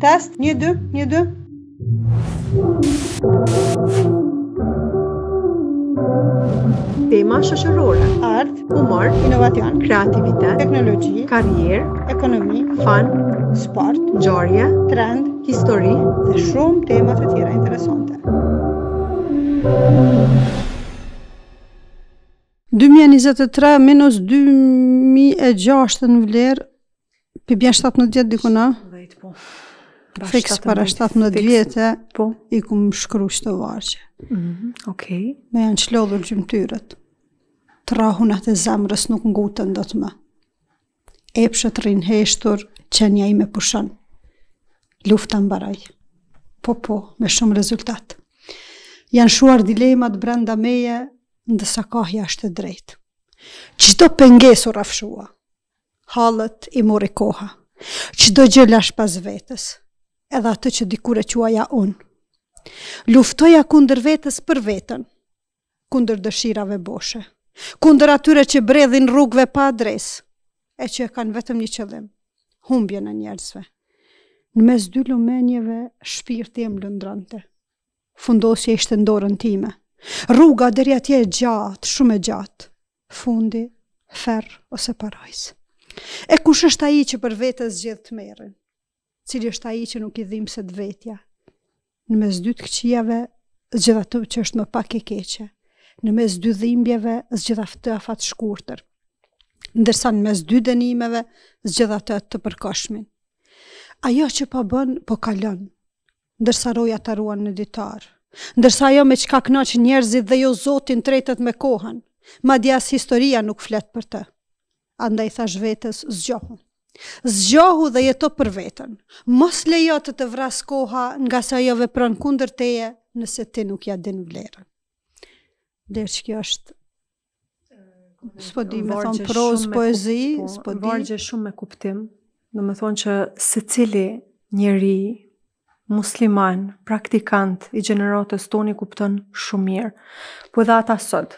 Test, një, dë, një, dë. Tema shëshërora, art, humor, inovacion, kreativitet, teknologi, karier, ekonomi, fan, sport, gjarja, trend, histori dhe shumë temat të tjera interesante. 2023 minus 2006 në vlerë, për bja 17 dikuna. Dhejt po. Fix para 17 vjetë, po? i ku më shkru që të vargje. Mm -hmm. okay. Me janë qlodhur gjymëtyrët. Trahunat e zemrës nuk ngutën do të më. Epshët rinë heshtur, qenja i me pushën. Lufta më baraj. Po, po, me shumë rezultat. Janë shuar dilemat brenda meje, ndësa kohja është e drejtë. Qdo pengesur rafshua, halët i mori koha, qdo gjë lash pas vetës, edhe atë që dikur e quaja unë. Luftoja kundër vetës për vetën, kundër dëshirave boshe, kundër atyre që bredhin rrugve pa adres, e që e kanë vetëm një qëllim, humbje në njerëzve. Në mes dy lumenjeve, shpirti e më lëndrante. Fundosje ishte ndorën time. Rruga dërja tje e gjatë, shumë e gjatë. Fundi, ferë ose parajsë. E kush është aji që për vetës gjithë të merën? cili është i që nuk i dhim se të vetja. Në mes dy të këqijave, zgjitha të që është më pak e keqe. Në mes dy dhimbjeve, zgjitha të afat shkurëtër. Ndërsa në mes dy dënimeve, zgjitha të të përkoshmin. Ajo që po bën, po kalon. Ndërsa roja të ruan në ditarë. Ndërsa ajo me qka knaqë njerëzit dhe jo zotin tretet me kohën. Ma dja historia nuk flet për të. Andaj thash vetës zgjohën. Zgjohu dhe jeto për vetën, mos lejo të të vras koha nga sa jove vepron kunder teje nëse ti nuk ja din vlerën. Dhe që kjo është, s'po di me thonë prozë poezi, s'po Në Vargje shumë me kuptim, Në me thonë që se cili njeri musliman, praktikant i generatës toni kupton shumë mirë. Po dha ata sot,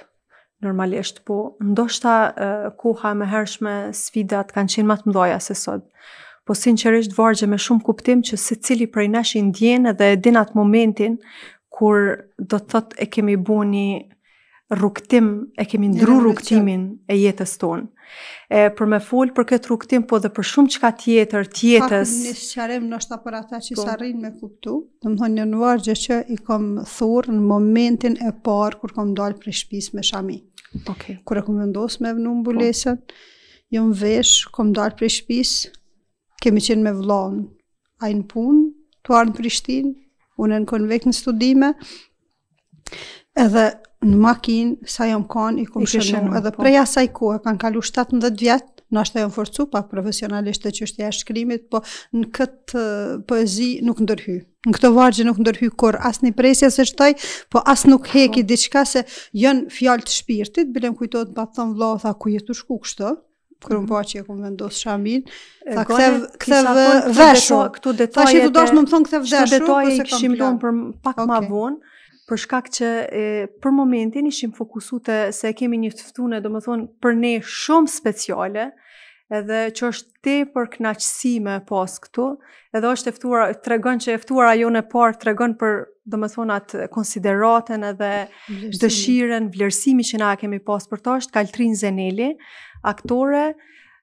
normalisht, po ndoshta e, koha me hershme sfidat kanë qenë matë mdoja se sot. Po sinqerisht vargje me shumë kuptim që secili cili prej nesh i ndjenë dhe e din atë momentin kur do të thotë e kemi bu një rukëtim, e kemi ndru rukëtimin e jetës tonë. E, për me fol për këtë rukëtim, po dhe për shumë çka tjetër, tjetës... Pak një shqarem nështë për ata që po. sa rrinë me kuptu, të më thonë një nëvargje që i kom thurë në momentin e parë kur kam dalë për shpis me shami. Ok. Kur e kom vendos me vënë mbulesën, po. jom vesh, kom dalë prej shpis, kemi qenë me vlon, a në punë, të arë në Prishtin, unë e në konvekt në studime, edhe në makinë, sa jom kanë, i kom shënë, edhe po. preja sa i kanë kalu 17 vjetë, Në ashtë e më forcu, pa profesionalisht të qështja e shkrimit, po në këtë eh, poezi nuk ndërhyjë në këto vargje nuk ndërhy kur as një presja se shtoj, po as nuk heki po. diçka se jën fjallë të shpirtit, bilem kujtojt pa të thonë vla, tha ku jetu shku kështë, kërë më mhm. bëa që e më vendosë shamin, tha këthev, këthev veshu, këtu detajet, tha që të dashë më thonë këthev veshu, këtu detajet i këshim lënë për pak okay. ma vonë, për shkak që e, për momentin ishim fokusu të se kemi një tëftune, do më thonë, për ne shumë speciale, edhe që është te për knaqësime pas këtu, edhe është eftuar, të regon që eftuar ajo në parë, të regon për, do më thonë, atë konsideraten edhe vlerësimi. dëshiren, vlerësimi që na kemi pas për ta, është, Kaltrin Zeneli, aktore,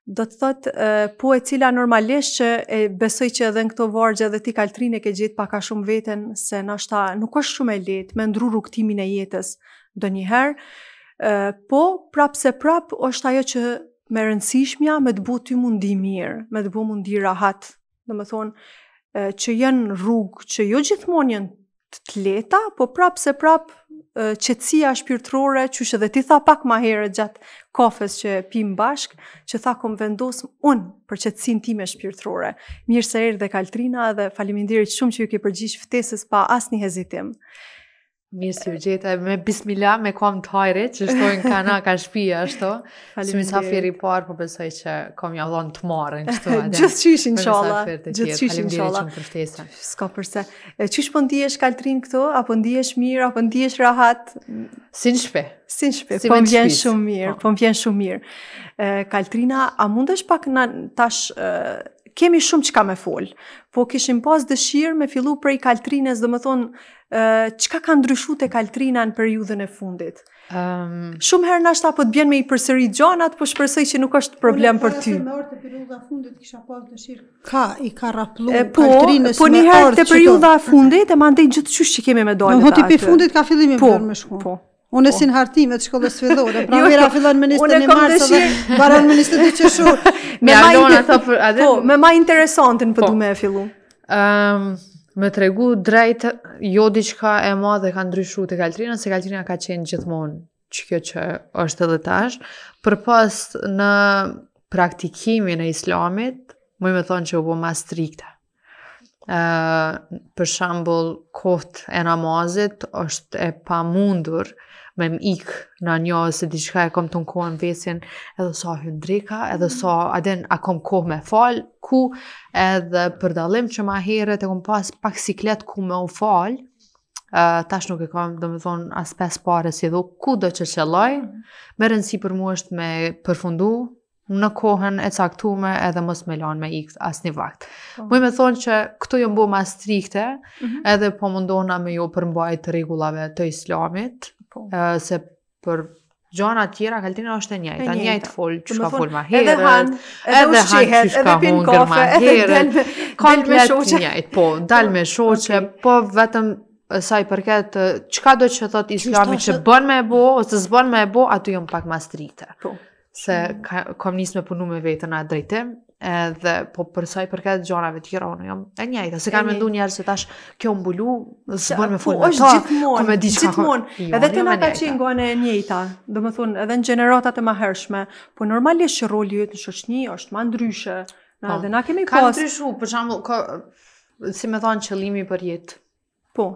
do të thotë, po e cila normalisht që e besoj që edhe në këto vargje dhe ti Kaltrin e ke gjithë paka shumë veten, se ta nuk është shumë e letë me ndru rukëtimin e jetës do njëherë, po prapë se prapë është ajo që me rëndësishmja me të bu të mundi mirë, me të bu mundi rahat, dhe me thonë, që jenë rrugë, që jo gjithmonë jenë të leta, po prapë se prapë qëtësia shpirtrore, që shë dhe ti tha pak ma herë gjatë kafes që pim bashkë, që tha kom vendosëm unë për qëtësin time shpirtrore. Mirë se erë dhe kaltrina dhe faliminderit shumë që ju ke përgjish ftesës pa asni hezitim. Mirë si u gjeta, me bismila, me kom të hajre, që shtojnë kana ka shpia, ashtu. Si mi safir i parë, po besoj që kom një allon të marën, qëto. Gjithë që ishin që alla. Gjithë që ishin që Ska përse. Që po ndijesh kaltrin këto, apo ndijesh mirë, apo ndijesh rahat? Sin shpe. Sin shpe, po më vjen shumë mirë, po më vjen shumë mirë. Kaltrina, a mundesh pak në tash kemi shumë ka me fol, po kishim pas dëshirë me fillu prej kaltrinës dhe më thonë, uh, qka ka ndryshu të kaltrina në periudhën e fundit? Um, shumë herë nashtë apo të bjen me i përsëri gjonat, po shpresoj që nuk është problem për ty. Unë e fundit kisha pas dëshirë ka, i ka raplu e, po, kaltrines po, një herë të periudha fundit, e mandej gjithë qështë që kemi me dojnë. Në hoti për fundit ka fillimi e po, më për me shku. Po, po. Unë e po. sin hartime të shkollës fedore, pra jo, mira jo. fillon me nisë të një marë, së dhe baron po, me nisë të dhe qëshurë. Me ma interesantin për po. du me e fillu. Ehm, me tregu drejtë, jo diçka e ma dhe ka ndryshu të kaltrinë, nëse kaltrinë ka qenë gjithmonë që kjo që është edhe tash, për pas në praktikimin e islamit, më i me thonë që u po ma strikta. Uh, ehm, për shambull kohët e namazit është e pa mundur me më ikë në një ose diçka e kom të nko në vesin, edhe sa so hyndrika, edhe mhm. sa so, aden a kom kohë me falë, ku edhe për dalim që ma herët e kom pas pak siklet ku me u falë, uh, tash nuk e kam dhe më thonë as pes pare si dhu, ku do që qëlloj, mm -hmm. me rëndësi për mu është me përfundu, në kohën e caktume edhe mos me lanë me ikë as një vakt. Oh. Po. i me thonë që këtu jënë m'bu ma strikte mm -hmm. edhe po mundona me jo përmbajt regullave të islamit, Po. se për gjona tjera kaltina është e njajtë, a njajtë fol, që shka fol ma herët, edhe han, edhe ushqihet, edhe pin kafe, edhe del me, del shoqe. po, dal me shoqe, po vetëm saj përket çka do të thotë Islami që bën me e bo ose zbën me e bo, aty jam pak më strite. Po. Se kam nisë me punu me vetën a drejtim, edhe po sa i përket gjonave tjera, unë jam e njajta, se kanë mendu njerë se tash kjo mbulu, së bërë me është gjithmonë, me jo, edhe të nga ka qenë gjonë e njajta, dhe më thunë, edhe në gjeneratat e mëhershme po normalisht që roli jëtë në shëshni është ma ndryshe, na, po. na kemi pas... Ka ndryshu, për shambull, ka, si me thonë qëlimi për jetë. Po.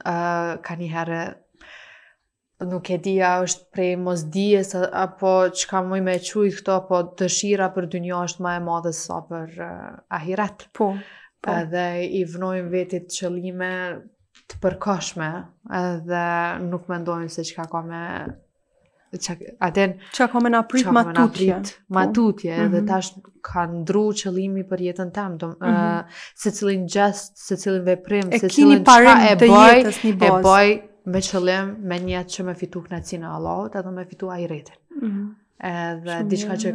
Uh, ka një herë nuk e dija është prej mos dijes apo që ka muj me qujtë këto po dëshira për dy një është ma e madhe sa për uh, ahiret po, po. edhe i vënojmë vetit qëllime të përkoshme edhe nuk me ndojmë se që ka ka me që, që ka me në aprit matutje. tutje ma po. edhe mhm. tash ka ndru qëllimi për jetën të mm -hmm. uh, se cilin gjest, se cilin veprim e se cilin qa e boj e boj me qëllim me një atë që me fitu knaci në Allahot edhe me fitu a i rritin. Mm Edhe diçka që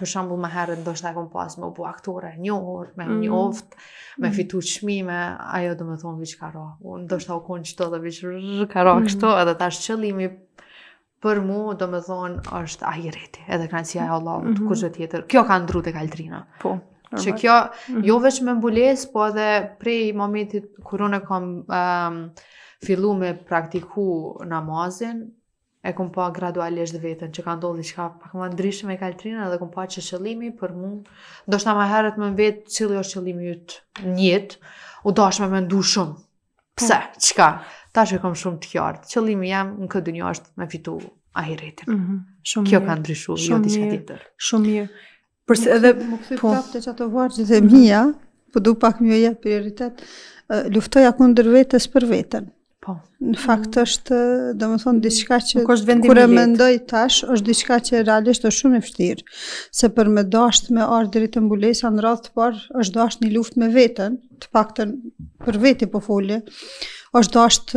për shambull më herë ndo shta e kom pas me u bu aktore njohur, me mm -hmm. njoft, me mm fitu qmime, ajo dhe me thonë vish karo. Ndo shta u konë qëto dhe vish rrrr karo mhm. kështo edhe ta është qëllimi për mu do me thonë është a i rriti, edhe kranësia e Allah, mm -hmm. tjetër. Kjo ka ndru të kaltrina. Po. Normal. Që kjo, mhm. jo veç me mbules, po edhe prej momentit kur unë kom ehm, fillu me praktiku namazin, e kom pa gradualisht dhe vetën, që ka ndodhë i shka pak më ndryshë me kaltrinë, edhe kom pa që qëllimi për mu, do shta ma herët me vetë qëllë jo qëllimi jëtë njëtë, u dash me me ndu shumë, pëse, po. qka, ta që e kom shumë të kjartë, qëllimi jam në këtë dy është me fitu ahiretin. Mm -hmm. Kjo ka ndryshu, jo të Shumë mirë, Përse edhe... Më këthi po, kapë të që ato vartë dhe mija, po du pak mjë jetë prioritet, luftoja kundër vetës për vetën. Po. Në fakt mhm. është, do më thonë, diska që kërë më ndoj tash, është diska që realisht është shumë e fështirë, se për me dasht me ardhëri të mbulesa në radhë të parë, është dasht një luft me vetën, të paktën për veti po foli, është dasht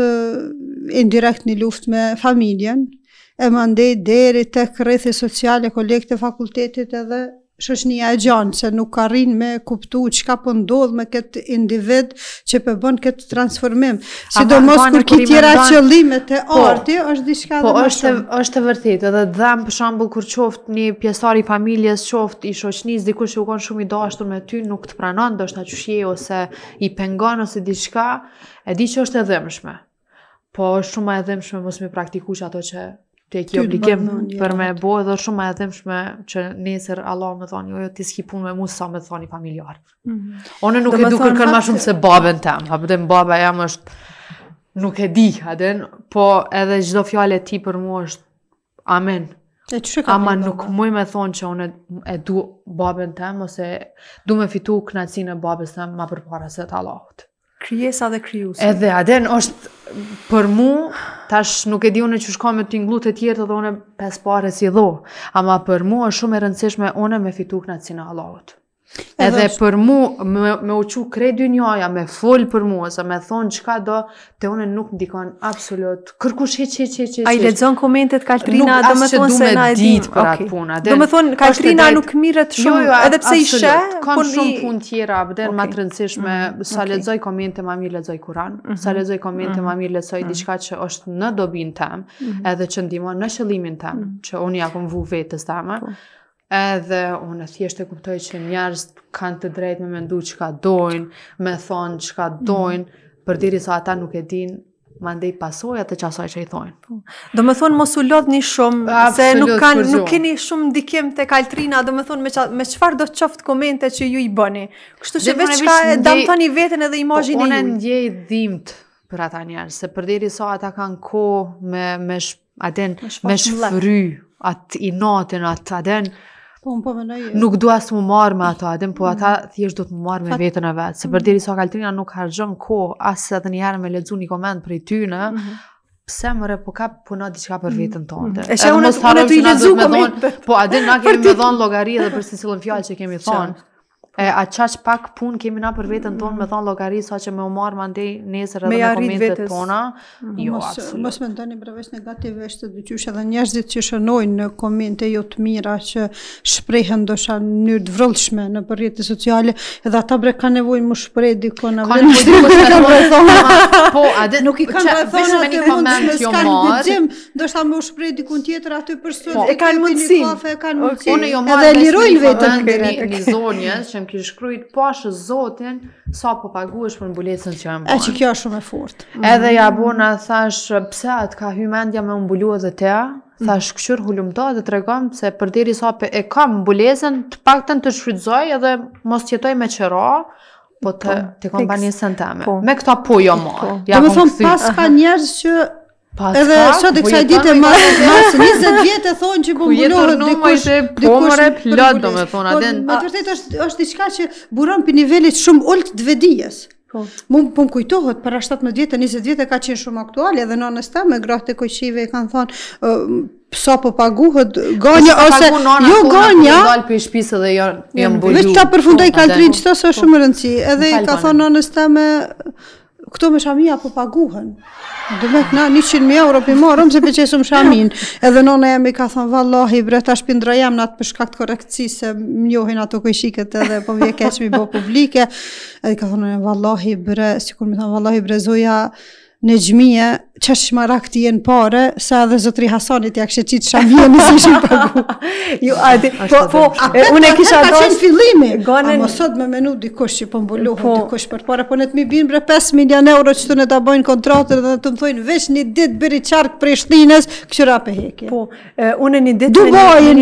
indirekt një luft me familjen, e më ndej deri të kërëthi sociale, kolekte, fakultetit edhe shoshnia e gjanë, se nuk arrin me kuptu që ka pëndodh po me këtë individ që përbën po këtë transformim. Si do mos kur ki tjera qëllimet e po, arti, është di shka po, dhe më shumë. Po, është të vërtit, edhe dhamë për shambull kur qoftë një pjesari familjes qoftë i shoshnis, dikur që u konë shumë i dashtur me ty, nuk të pranon, do është të qëshje ose i pengon ose di shka, e di që është e dhemshme. Po, shumë e dhemshme mos me praktikush ato që të e kjo blikim për me bo edhe shumë e dhimshme që nesër Allah me thani, ojo ti s'ki punë me mu sa me thani familjarë. Mhm. Mm -hmm. nuk e du kërkan ma shumë se babën tem, ha përdem po baba jam është nuk e di, ha den, po edhe gjdo fjale ti për mu është amen. Ama nuk muj me thonë që unë e du babën tem, ose du me fitu knacinë e babës tem ma përpara se të Allahutë. Kryesa dhe kryusi. Edhe Aden është për mu, tash nuk e di unë që shko me të inglu të tjertë dhe one pare si dho, ama për mu është shumë e rëndësishme unë me fituk në cina allot. Edhe, është... për mu, me, me uqu kredi njoja, me folë për mu, ose me thonë që do, të une nuk ndikon absolut, kërku shi, shi, shi, shi. A i lezon komentet Kaltrina, do thonë se na e Nuk asë që du me dit për okay. atë puna. Do me thonë, Kaltrina nuk mirët jo, shumë, jo, jo, edhe pse i shë, kon shumë punë pun tjera, bëder okay. ma të rëndësishme, mm -hmm. sa okay. lezoj komente, ma mi lezoj kuran, mm -hmm. sa lezoj komente, mm -hmm. ma mi lezoj mm -hmm. diçka që është në dobin tem, mm -hmm. edhe që ndimo në shëllimin tem, mm -hmm. që unë jakon vu vetës tamë, edhe unë e thjesht e kuptoj që njerëz kanë të drejtë me mendu që ka dojnë, me thonë që ka mhm. dojnë, mm. për diri sa ata nuk e dinë, ma ndej atë që qasoj që i thonë. Po. Do me thonë mos u lodhni shumë, se nuk, kanë, nuk keni shumë ndikim të kaltrina, do me thonë me, qa, me qfar do të qoftë komente që ju i bëni. Kështu që veç ka e dam të një vetën edhe i mojin po, i Unë e ndjej dhimt për ata njerë, se për diri sa ata kanë ko me, me, sh, aden, me, me shfry atë i natën, atë aden, Po më pëmënoj po Nuk dua së më marrë me ato adem, po ata mm. thjesht du të më marrë me veten vetën e vetë, se mm. përderi sa kaltrina nuk hargjën ko, asë atë njerë me ledzu një komend për i ty në, mhm. pse më re, po ka puna diçka për mm. vetën tonë. Mm E shë të i ledzu komend për... Po adem, na kemi me dhonë logari edhe për si fjalë që kemi thonë. E, a që pak pun kemi na për vetën tonë, mm. me thonë logari, sa që me omarë ma ndej nesër edhe me, me komentet vetës. tona. Mhm. Jo, mos, absolut. Mos me ndoni përveç e të dëqyush edhe njerëzit që shënojnë në komente jo të mira që shprejhen do shë njërë të vrëllshme në për sociale, edhe ata bre ka nevoj më shprej diko në vëllë. Ka nevoj diko në thonë, po, nuk i kanë bërë thonë atë mund të s'ka në gjithim, do më shprej diko në tjetër atë për sënë, po, kanë kanë jo edhe vetë në vetëm kishë shkrujt, po zotin, sa po paguhesh për mbulesën që janë mbonë. E që kjo është shumë e fort. Mhm. Edhe ja bona, thash, pse atë ka hy mendja me mbulua dhe te, thash, mm -hmm. këshur dhe të regom, se për diri sa pe e kam mbulesën, të paktën të në shfrydzoj edhe mos tjetoj me qëra, po të, po, të kompanisën Po. Me këta po jo marë. Po. Ja, do më thonë, pas ka njerës që Pas edhe sot e kësa i ditë mas, 20 vjetë e thonë që bëmë bunohë Kujetër nuk majtë e do me thonë Po, Më të vërtejtë është, është i shka që buron për nivellit shumë ullë të dvedijës Po, më më kujtohet për a 17 vjetë e 20 vjetë e ka qenë shumë aktuali Edhe në nësta me grahë të kojqive e kanë thonë Pësa po po, jo për paguhët, ganja ose Jo ganja Me që ta përfundaj po, kaltrin që ta së shumë rëndësi Edhe i ka thonë nënës nësta me këto me shamia po paguhen. Dhe me këna 100.000 euro për marëm se për qesëm shamin. Edhe nona jemi ka thënë, vallahi, bre, ta shpindra jam në atë përshkak të korekci se më njohin ato këjshiket edhe po vje keshmi bo publike. Edhe ka thënë, vallahi, bre, si kur mi thënë, vallahi, bre, zoja, në gjmija që është jenë pare, sa edhe zotri Hasanit ja kështë qitë shamija po, po, në si shumë pagu. Ju, adi, po, po, e, unë e kisha dosë... Ata qenë fillimi, a më sot me menu dikush që po mbulluhu po, dikush për pare, po në të mi binë bre 5 milion euro që të në të bojnë kontratër dhe të më thujnë veç një ditë bëri qarkë për i shtinës, këqëra për heke. Po, unë e një ditë... më më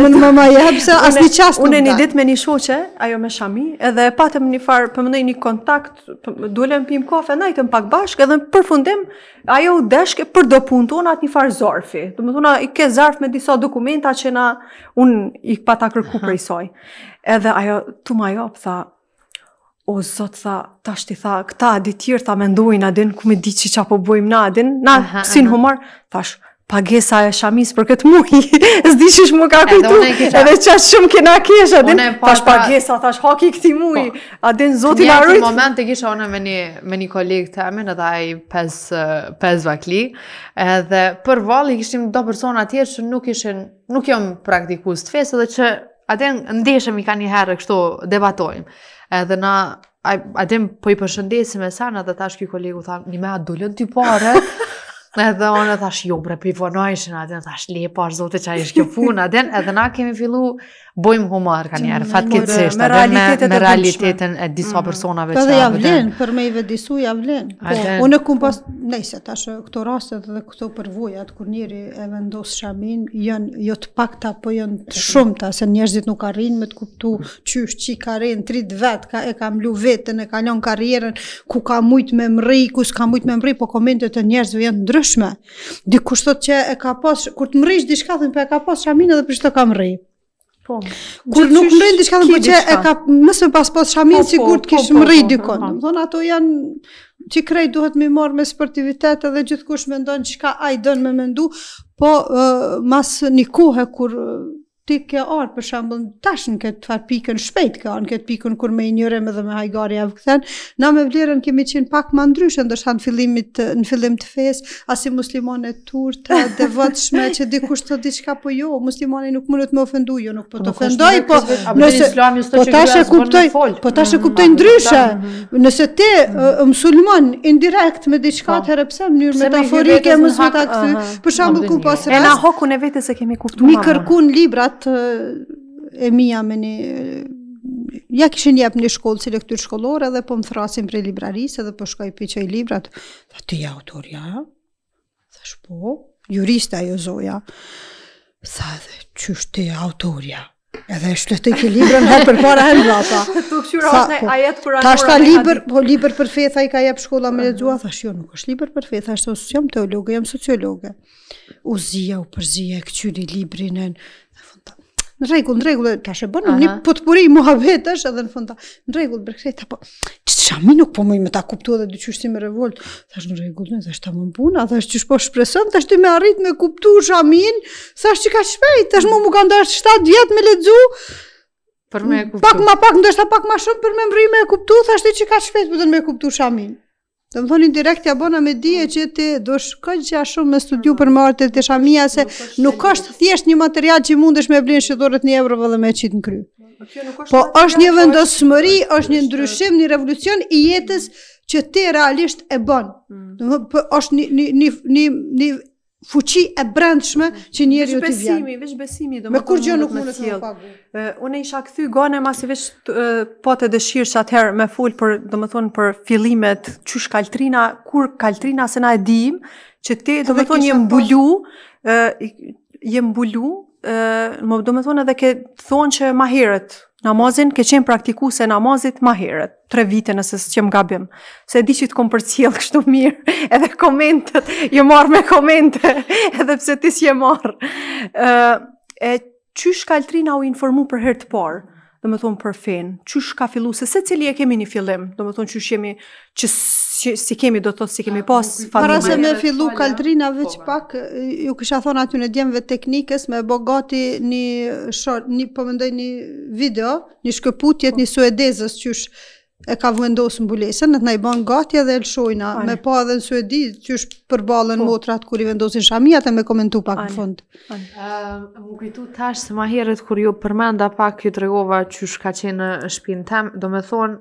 një Unë e një ditë me një shoqe, ajo me shami, edhe patëm një farë, kontakt, pim pak bashkë, në përfundim, ajo u deshke për do punë atë një farë zarfi. Do më thonë i ke zarf me disa dokumenta që na, unë i pa ta kërku për isoj. Edhe ajo, tu ma jo, tha, o zot, tha, ta shti tha, këta aditirë, tha, mendojnë a adin, ku me di që që apo bojmë na adin, na, si në humar, thash, pagesa e shamis për këtë muaj. S'di çish më ka kujtu. Edhe ashtë shumë kena kesh atë. Tash pagesa, tash haki këti muaj. Adin po. a den zoti na rrit. Në atë moment të kisha unë me një me një koleg të emin edhe ai pes pes vakli. Edhe për vali kishim do persona atje që nuk ishin nuk jam praktikus të fesë edhe që atë ndeshëm i kanë një herë kështu debatojmë. Edhe na Adin po i përshëndesim e sana dhe tash ky kolegu tha, "Nimea dulën ti parët Edhe onë thash, jo, bre, për i aden, thash, lepa, zote, qa ish kjo fun, aden, edhe na kemi fillu bojmë humor ka njerë, fatkit sesht, me, me, realitetin e disa mhm. personave po që ja vlen, për me i vedisu ja vlen. Po, unë e kumë pas, nejse, ta këto rastet dhe këto përvojat, kur njeri e vendos shamin, janë jo të pakta, ta, po janë të shumë ta, se njerëzit nuk arrin me të kuptu qysh që i ka rinë, trit vet, ka, e ka mlu vetën, e ka njën karjerën, ku ka mujtë me mri, ku s'ka mujtë me mri, po komendit e njerëzve janë ndryshme. Dikush thot që e ka pas, kur të mrish, ish di shkathin, po e ka pas shamin edhe për shto ka mri. Po. Kur nuk mbren diçka po, më që e ka mos pas pas shamin po, sigurt po, kish po, po mrrë po, po, dikon. Po, Domthon ato janë ti krej duhet më marr me sportivitet edhe gjithkusht mendon çka ai don më mendu, po uh, mas një kohë kur ti ke orë për shambull tash në këtë farë pikën shpejt ka në këtë pikën kur me i njëre me dhe me hajgari avë këthen, na me vlerën kemi qenë pak më ndryshë, ndërsa në, fillimit, në fillim të fesë, asë i muslimane turta dhe vëtë shme që dikush të diçka po jo, muslimane nuk mërët më ofendu, jo nuk po të po, po, ofendoj, po, nëse, po, po tash e mhm, kuptoj, po tash e kuptoj ndryshë, nëse ti mhm. musliman indirekt me diçka të herëpse më njërë metaforike, më këthy, për shambull ku pasë rast, na e e kemi mi kërkun libra gratë e mia me një ja kishin jep një shkollë si lektur shkollore edhe po më thrasin prej librarisë edhe po shkoj për qëj librat. Tha, ti ja autor, ja? sa shpo, jurista ajo zoja. Tha, dhe, qështë ti autor, ja? Edhe e shtetë ke librën ha për para e mbra ta. Tu kshyra po, liber, po liber për fetha i ka jep shkolla me lexua, thash jo nuk është liber për fetha, është ose jam teologë, jam sociologë. U zia, u përzia këtyri librinën në rregull, në rregull, tash e bën një potpuri i muhabetesh edhe në fund. Në rregull, për këtë apo çish mi nuk po më me ta kuptua edhe dy çështje me revolt. Tash në rregull, ne tash ta më pun, a tash çish po shpreson, tash ti më arrit me kuptu shamin, sa ç'i ka shpejt, tash më më kanë dash 7 vjet me lexu. Për me kuptoj. Pak ma pak, ndoshta pak ma shumë për me mbrime e kuptu, ti që ka shpesh për po të me kuptu shamin. Të më thonin direkt ja bëna me dije që ti do shkoj gjë shumë me studiu për martë të shamia se nuk është thjesht një material që mundesh me blen shitorët një euro dhe me qitë në kry. Po, po është një po vendosmëri, është një ndryshim, një revolucion i jetës që ti realisht e bën. Do të thotë është një një një fuqi e brendshme mhm. që jo të vijnë. Vesh besimi, vesh besimi domosdoshmë. Me kur gjë nuk mund të fal. Unë isha kthy gane masi vetë po të dëshirsh atëherë me ful për domethënë për fillimet, çush kaltrina, kur kaltrina se na e dim, që ti domethënë je mbulu, je mbulu, domethënë edhe ke thonë që më herët Namazin ke qenë praktiku se namazit ma herët, tre vite nësës që më gabim, se di që të kom për cilë kështu mirë, edhe komentet, jë marë me komente, edhe pse ti s'je marë. E, që shkaltrina u informu për her të parë, dhe më thonë për finë, që shka fillu, se se cili e kemi një fillim, dhe më thonë që shemi, që si, si kemi do të thotë si kemi ah, pas familje. Para se fillu Kaldrina po, veç pak ju kisha thon aty në djemve teknikës me bogati një shor, një po mendoj një video, një shkëputje të po. një suedezës që është e ka vendosur mbulesën, ne ndaj bën gati edhe e lshojna me pa po edhe në Suedi, që është përballën motrat kur i vendosin shamiat e me komentu pak në fund. Ëm ehm, më kujtu tash se më herët kur ju përmenda pak ju tregova çu qenë në shpinën tim, domethënë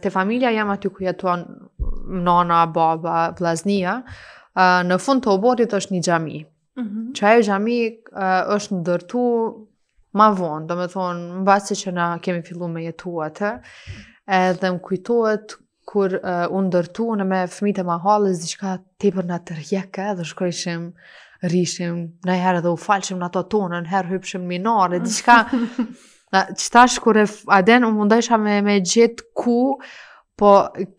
te familja jam aty ku jetuan nana, baba, vlaznia, në fund të obotit është një gjami. Mm -hmm. Që ajo gjami është në dërtu ma vonë, do me thonë, më basi që na kemi fillu me jetu atë, edhe më kujtohet kur uh, unë dërtu në me fëmijët e mahallës diçka tepër i për në të rjekë, dhe shkojshim, rishim, në herë dhe u falshim në ato tonën, herë hypshim minare, diçka, Na, qëtash kur e aden, u mundesha me, me gjithë ku, po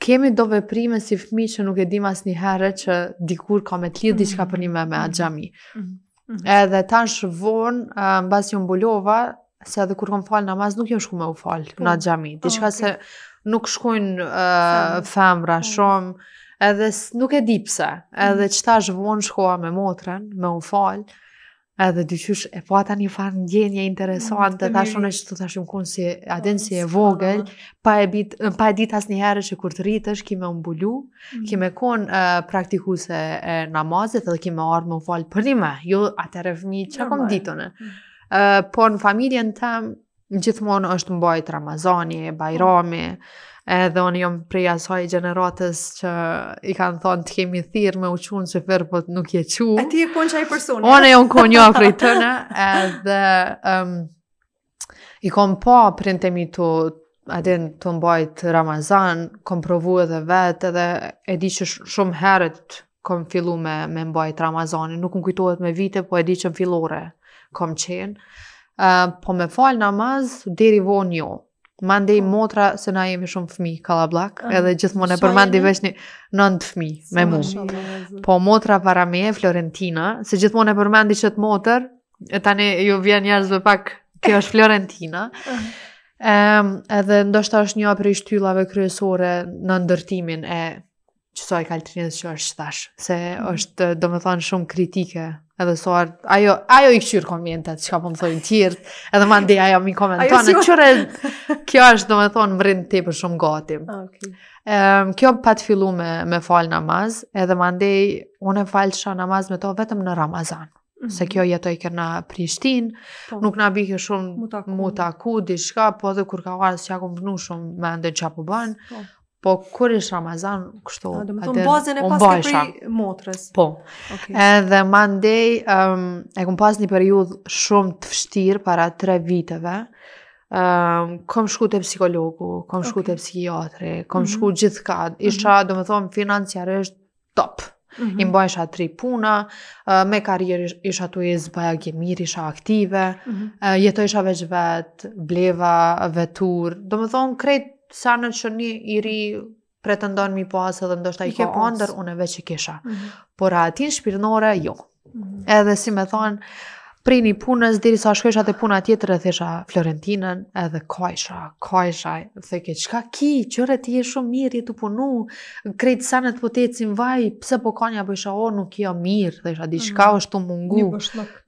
kemi do veprime si fmi që nuk e dim as një herë që dikur ka me të lidhë mm për një me me agjami. Mhm. Mhm. Edhe ta në shëvon, uh, mbulova basi unë bulova, se edhe kur kam falë namaz, nuk jo shku me u falë po. në agjami. xhami, po, oh, se nuk shkojn uh, femra po. shumë, edhe nuk e di pse. Mhm. Edhe mm -hmm. qëta shkoa me motren, me u falë, edhe dyqysh e po ata një farë në gjenje interesant, dhe ta shone që të ta shumë kunë si aden si e vogël, pa e, bit, pa e dit një herë që kur të rritë është, kime më bulu, mm -hmm. kime konë uh, praktikuse e namazit, edhe kime ardhë më falë për një me, jo atë e refmi që Normal. kom ditone. uh, mm. por në familjen të, gjithmonë është mbajt Ramazani, Bajrami, po edhe unë jam prej asaj generatës që i kanë thonë të kemi thirë me uqunë që fërë, po nuk je që. E ti e kënë që ai personi? Unë e unë kënë jo një afrej tëne, edhe um, i kom pa printemi të adin të mbajt Ramazan, kom provu edhe vetë, edhe e di që shumë herët kom fillu me, me mbajt Ramazanin, nuk më kujtohet me vite, po e di që në fillore kom qenë, uh, po me falë namaz, deri vonë jo, Mande i po. motra se na jemi shumë fëmi, kalablak, edhe gjithmonë e përmandi vesh një nëndë fëmi me mu. Shumë, po motra para me e Florentina, se gjithmonë e përmandi qëtë motër, e tani ju vjen njerëzve pak, kjo është Florentina. Uh, um, edhe ndoshta është një apër i shtyllave kryesore në ndërtimin e që sa e ka që është shtash, se mhm. është, do me thonë, shumë kritike, edhe so ajo, ajo i këshyrë komentet, që ka po më thonë tjirtë, edhe ma ndi ajo mi komentonë, në qëre, kjo është, do me thonë, më rinë të tipë shumë gati. Ah, okay. Um, kjo pa të fillu me, me falë namaz, edhe ma ndi, unë e falë shë namaz me to vetëm në Ramazan, mm -hmm. se kjo jetoj kërë në Prishtin, po, nuk në bikë shumë mutaku, mutaku di shka, po edhe kur ka vazë që ja kom vënu shumë me ndë Po, kur ishë Ramazan, kështu... A, do më thonë, bazën e pas pri motrës. Po. Okay. Edhe mandej ndej, um, e kom pas një periud shumë të fështirë para tre viteve, um, kom shku të psikologu, kom shku të psikiatri, kom mm -hmm. shku gjithë ka, mhm. isha, mm -hmm. do më thonë, financiarisht top. Mm -hmm. I mba isha tri puna, uh, me karirë isha tu i zbaja isha aktive, mm -hmm. Uh, jeto isha veç vetë, bleva, vetur, do më thonë, krejt sa në që një i ri pretendon mi pas dhe ndoshta i ke po andër, unë e kisha. Mm -hmm. Por atin shpirënore, jo. Mm -hmm. Edhe si me thonë, prej një punës, diri sa shkojsh atë puna tjetër e thesha Florentinën edhe kajsha, kajsha, dhe ke qka ki, qëre ti e shumë mirë, të punu, krejtë sanët po të cim vaj, pse po ka një bëjsh, o, nuk jo mirë, dhe isha, di shka mhm. është të mungu,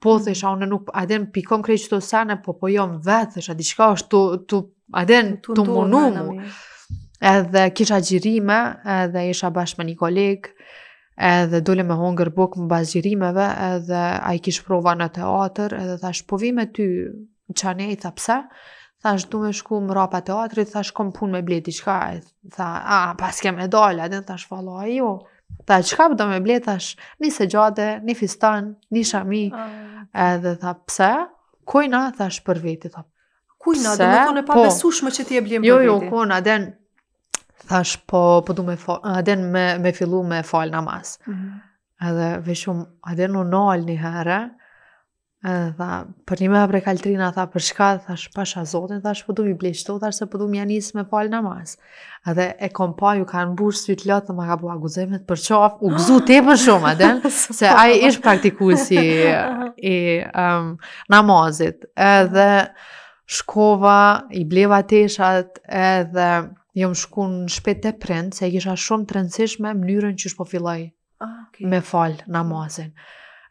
po dhe isha, unë nuk, aden pikon krejtë qëto sanë, po po jo më vetë, dhe isha, di shka është të, të aden të mungu, edhe kisha gjirime, edhe isha bashkë me një kolegë, edhe dole me hongër buk më bazgjirimeve, edhe a i kishë prova në teatr, edhe thash, po vi me ty qane, i tha pse, thash, du me shku më rapa teatrit, thash, kom pun me bleti qka, e tha, a, pas kem e dole, thash, falo, a jo, tha, qka përdo me bleti, thash, një se gjate, një fistan, një shami, edhe tha, pse, kujna, thash, për veti, tha, Kujna, dhe më kone pa po, besushme që ti e blimë jo, për jo, veti. Jo, jo, kona, den, thash po po du me fal, den me me fillu me fal namaz. Mm -hmm. Edhe veshum a den u nal ni herë. Edhe tha për një kaltrina tha për shka, thash pasha zotin thash po du mi blej këtu thash se po du mi anis me fal namaz. Edhe e kom pa ju kan mbush syt lot ma ka bu aguzemet për çaf u gzu te për shumë a se ai ish praktikuesi i um, namazit. Edhe shkova i bleva teshat edhe jam shku në shpet të prind, se kisha shumë të rëndësishme mënyrën që shpo filloj ah, okay. me falë namazin.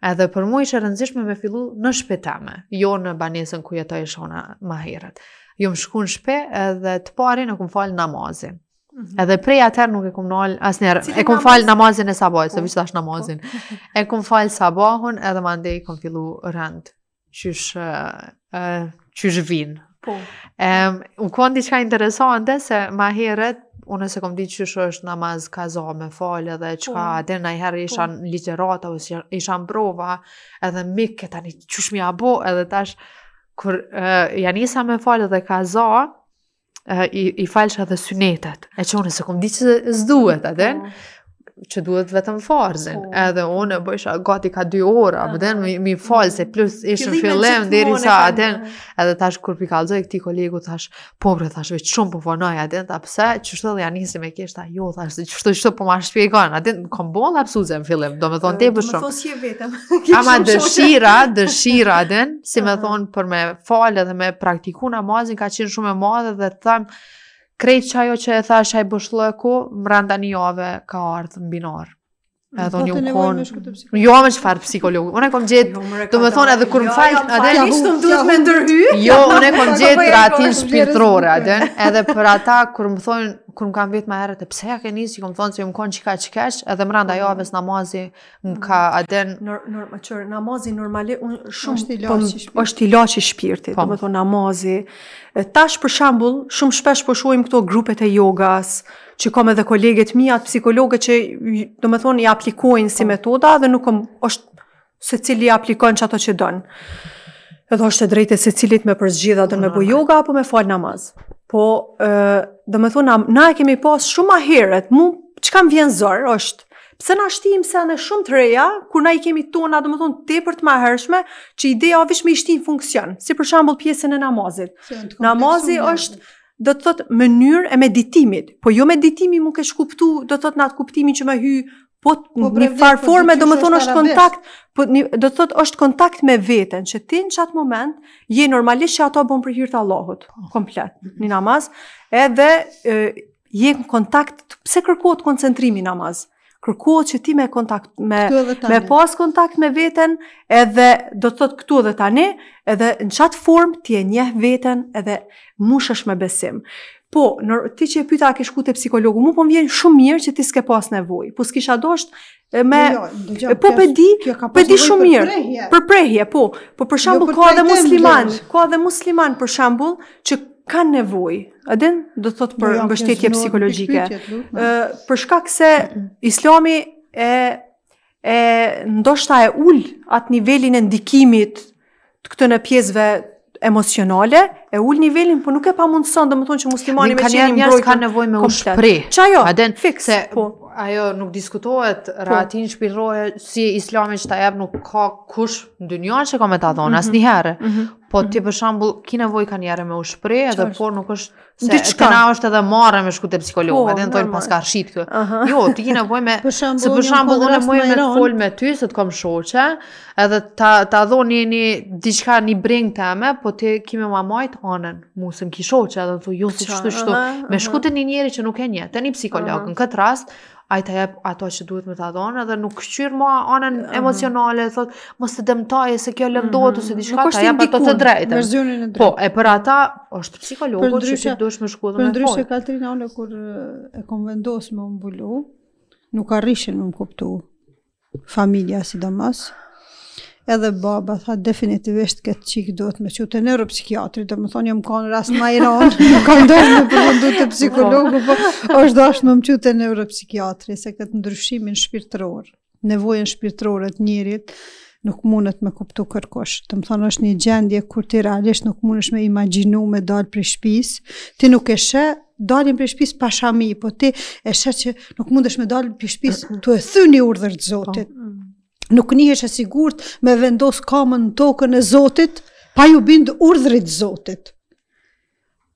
Edhe për mu ishe rëndësishme me fillu në shpetame, jo në banesën ku jetoj e shona ma herët. Jo më shku në shpe edhe të pari në këmë falë namazin. Mm -hmm. Edhe prej atër nuk e këmë nalë, asë njerë, e këmë falë namazin e sabaj, se po. vishë dash namazin. Po. e këmë falë sabahun edhe ma i këmë fillu rëndë, qysh, uh, uh, qysh vinë Po. Ehm, um, u kon diçka interesante se ma herët unë se kom di që është namaz kaza me falë dhe që ka po, i herë po. isha po. ose isha në prova edhe mikë këta një qësh mi abo edhe tash kër uh, nisi me falë dhe kaza uh, i, i falësha dhe synetet e që unë se kom di që zduhet atër po që duhet vetëm farzin. Oh. Edhe unë e bëjsh gati ka 2 ora, uh -huh. dhe mi, mi falë, uh se plus ishë në fillem, dhe i sa atën, edhe tash kur pi kalzoj këti kolegu, tash, pobre, tash, veç shumë po fanoj atën, ta pëse, që shtë dhe janisi me kishta, jo, tash, që shtë shtë po ma shpjegon, atën, kom bo në apsuze në fillem, do me thonë, te për shumë. Do me thonë, vetëm. Ama dëshira, dëshira atën, si uh -huh. me thonë, për me falë dhe me praktiku namazin, ka qenë shumë e madhe dhe thamë, krejt që ajo që e tha shaj bëshlo mranda ko, një ka ardhë në binarë. Po të nevojmë Jo më që psikolog. psikologi. Unë e kom jo, do të më thonë edhe kur më fajtë, jo, adën, jo, jo, jo, jo, jo, jo, jo, jo, jo, jo, atë, edhe për ata kur më thonë kur më kanë vetë ma erët, e pse ja ke nisë, i kom thonë që më konë ka që kesh, edhe më randa mm. Po, aves namazi, më mm, ka aden... Nor, nor, namazi normali, shumë... është i po loqë i shpirtit. është i më po. thonë namazi. Tash, për shambull, shumë shpesh po shuojmë këto grupet e jogas, që kom edhe kolegët mi, atë psikologët që, do më thonë, i aplikojnë si metoda, dhe nuk kom, është se cili aplikojnë që ato që Edhe është e drejtë e se cilit me përzgjitha, dënë me bu yoga, apo me falë namaz. Po, do me thonë, na e kemi pas shumë a heret, mu, që kam vjen zër, është, pëse na shtim se anë shumë të reja, kur na i kemi tona, do me thunë, te për të mahershme, që ideja o vishme i shtim funksion, si për shambull pjesën e namazit. Namazit është, do të thotë, mënyrë e meditimit, po jo meditimi mu kesh kuptu, do të thotë, në atë kuptimi që me hy po, po një farë po, forme do më thonë është kontakt, po, një, do të thotë është kontakt me veten, që ti në qatë moment, je normalisht që ato bon për hirtë Allahut, po. komplet, një namaz, edhe e, je në kontakt, pse kërkohet koncentrimi namaz? kërkohet që ti me kontakt me me pas kontakt me veten edhe do të thotë këtu edhe tani edhe në çat form ti e njeh veten edhe mushesh me besim. Po, në, ti që e pyta a ke shku te psikologu, mu po më vjen shumë mirë që ti s'ke pas nevojë. Po s'kisha dosht me jo, jo, po pe di, po di shumë mirë. Për prehje, po. Po për jo, shembull jo, ka musliman, ka dhe musliman për shembull që kanë nevojë. A do të thot për jo, mbështetje jo, psikologjike. Ëh, për shkak se Islami e e ndoshta e ul atë nivelin e ndikimit të në pjesëve emocionale, e ul nivelin, po nuk e pa mundëson, dhe më thonë që muslimani me qeni mbrojtë. Në kanë ka nevoj me komplet. u Qa jo, Aden, fix, se, po. Ajo nuk diskutohet, po. ratin shpirohet, si islamin që ta jep nuk ka kush në dynion që ka me të adhonë, mm -hmm. asë një herë. Mm -hmm. Po mm -hmm. ti mhm. për shembull, ki nevojë kanë jare me u edhe por nuk është se t'i na është edhe marrë me shkute psikologë, po, edhe në tojnë pas po, ka rshit Jo, ti ki nevojë me, se për shembull unë e me të me ty, se të kom shoqe, edhe ta, ta dho një një, diçka një bring të eme, po ti ki me ma majtë anën, mu ki shoqe, edhe të jo, si shtu, shtu, me shkute një njeri që nuk e njeh, të një psikolog në këtë rast, a i të jep ato që duhet me të adhonë, edhe nuk këqyrë mua anën mm -hmm. emocionale, thot, më së të demtaj se kjo lëndohet, mm -hmm. ose di të jep ato të po, drejtë. Po, e për ata, është psikologu, që që duhesh me shkudhë me fojtë. Për ndryshë e Katrina, ole, kur e kom vendosë me më bullu, nuk arrishin me më kuptu familja si dhe edhe baba tha definitivisht këtë qik do të me që të nërë psikiatri do më thonë jë më kanë rast ma i ranë më kanë dojnë me përëndu të psikologu po, po. është do me më më që të nërë psikiatri se këtë ndryshimin shpirtëror nevojën shpirtërorët njërit nuk mundet me kuptu kërkosh të më thonë është një gjendje kur t'i realisht nuk mundësh me imaginu me dalë për shpis ti nuk e shë dalin për shpis pashami, po ti e shetë që nuk mundesh me dalin për shpis, tu e thyni urdhër të zotit, po, mm nuk njëhesh e sigurt me vendos kamën në tokën e Zotit, pa ju bindë urdhrit Zotit.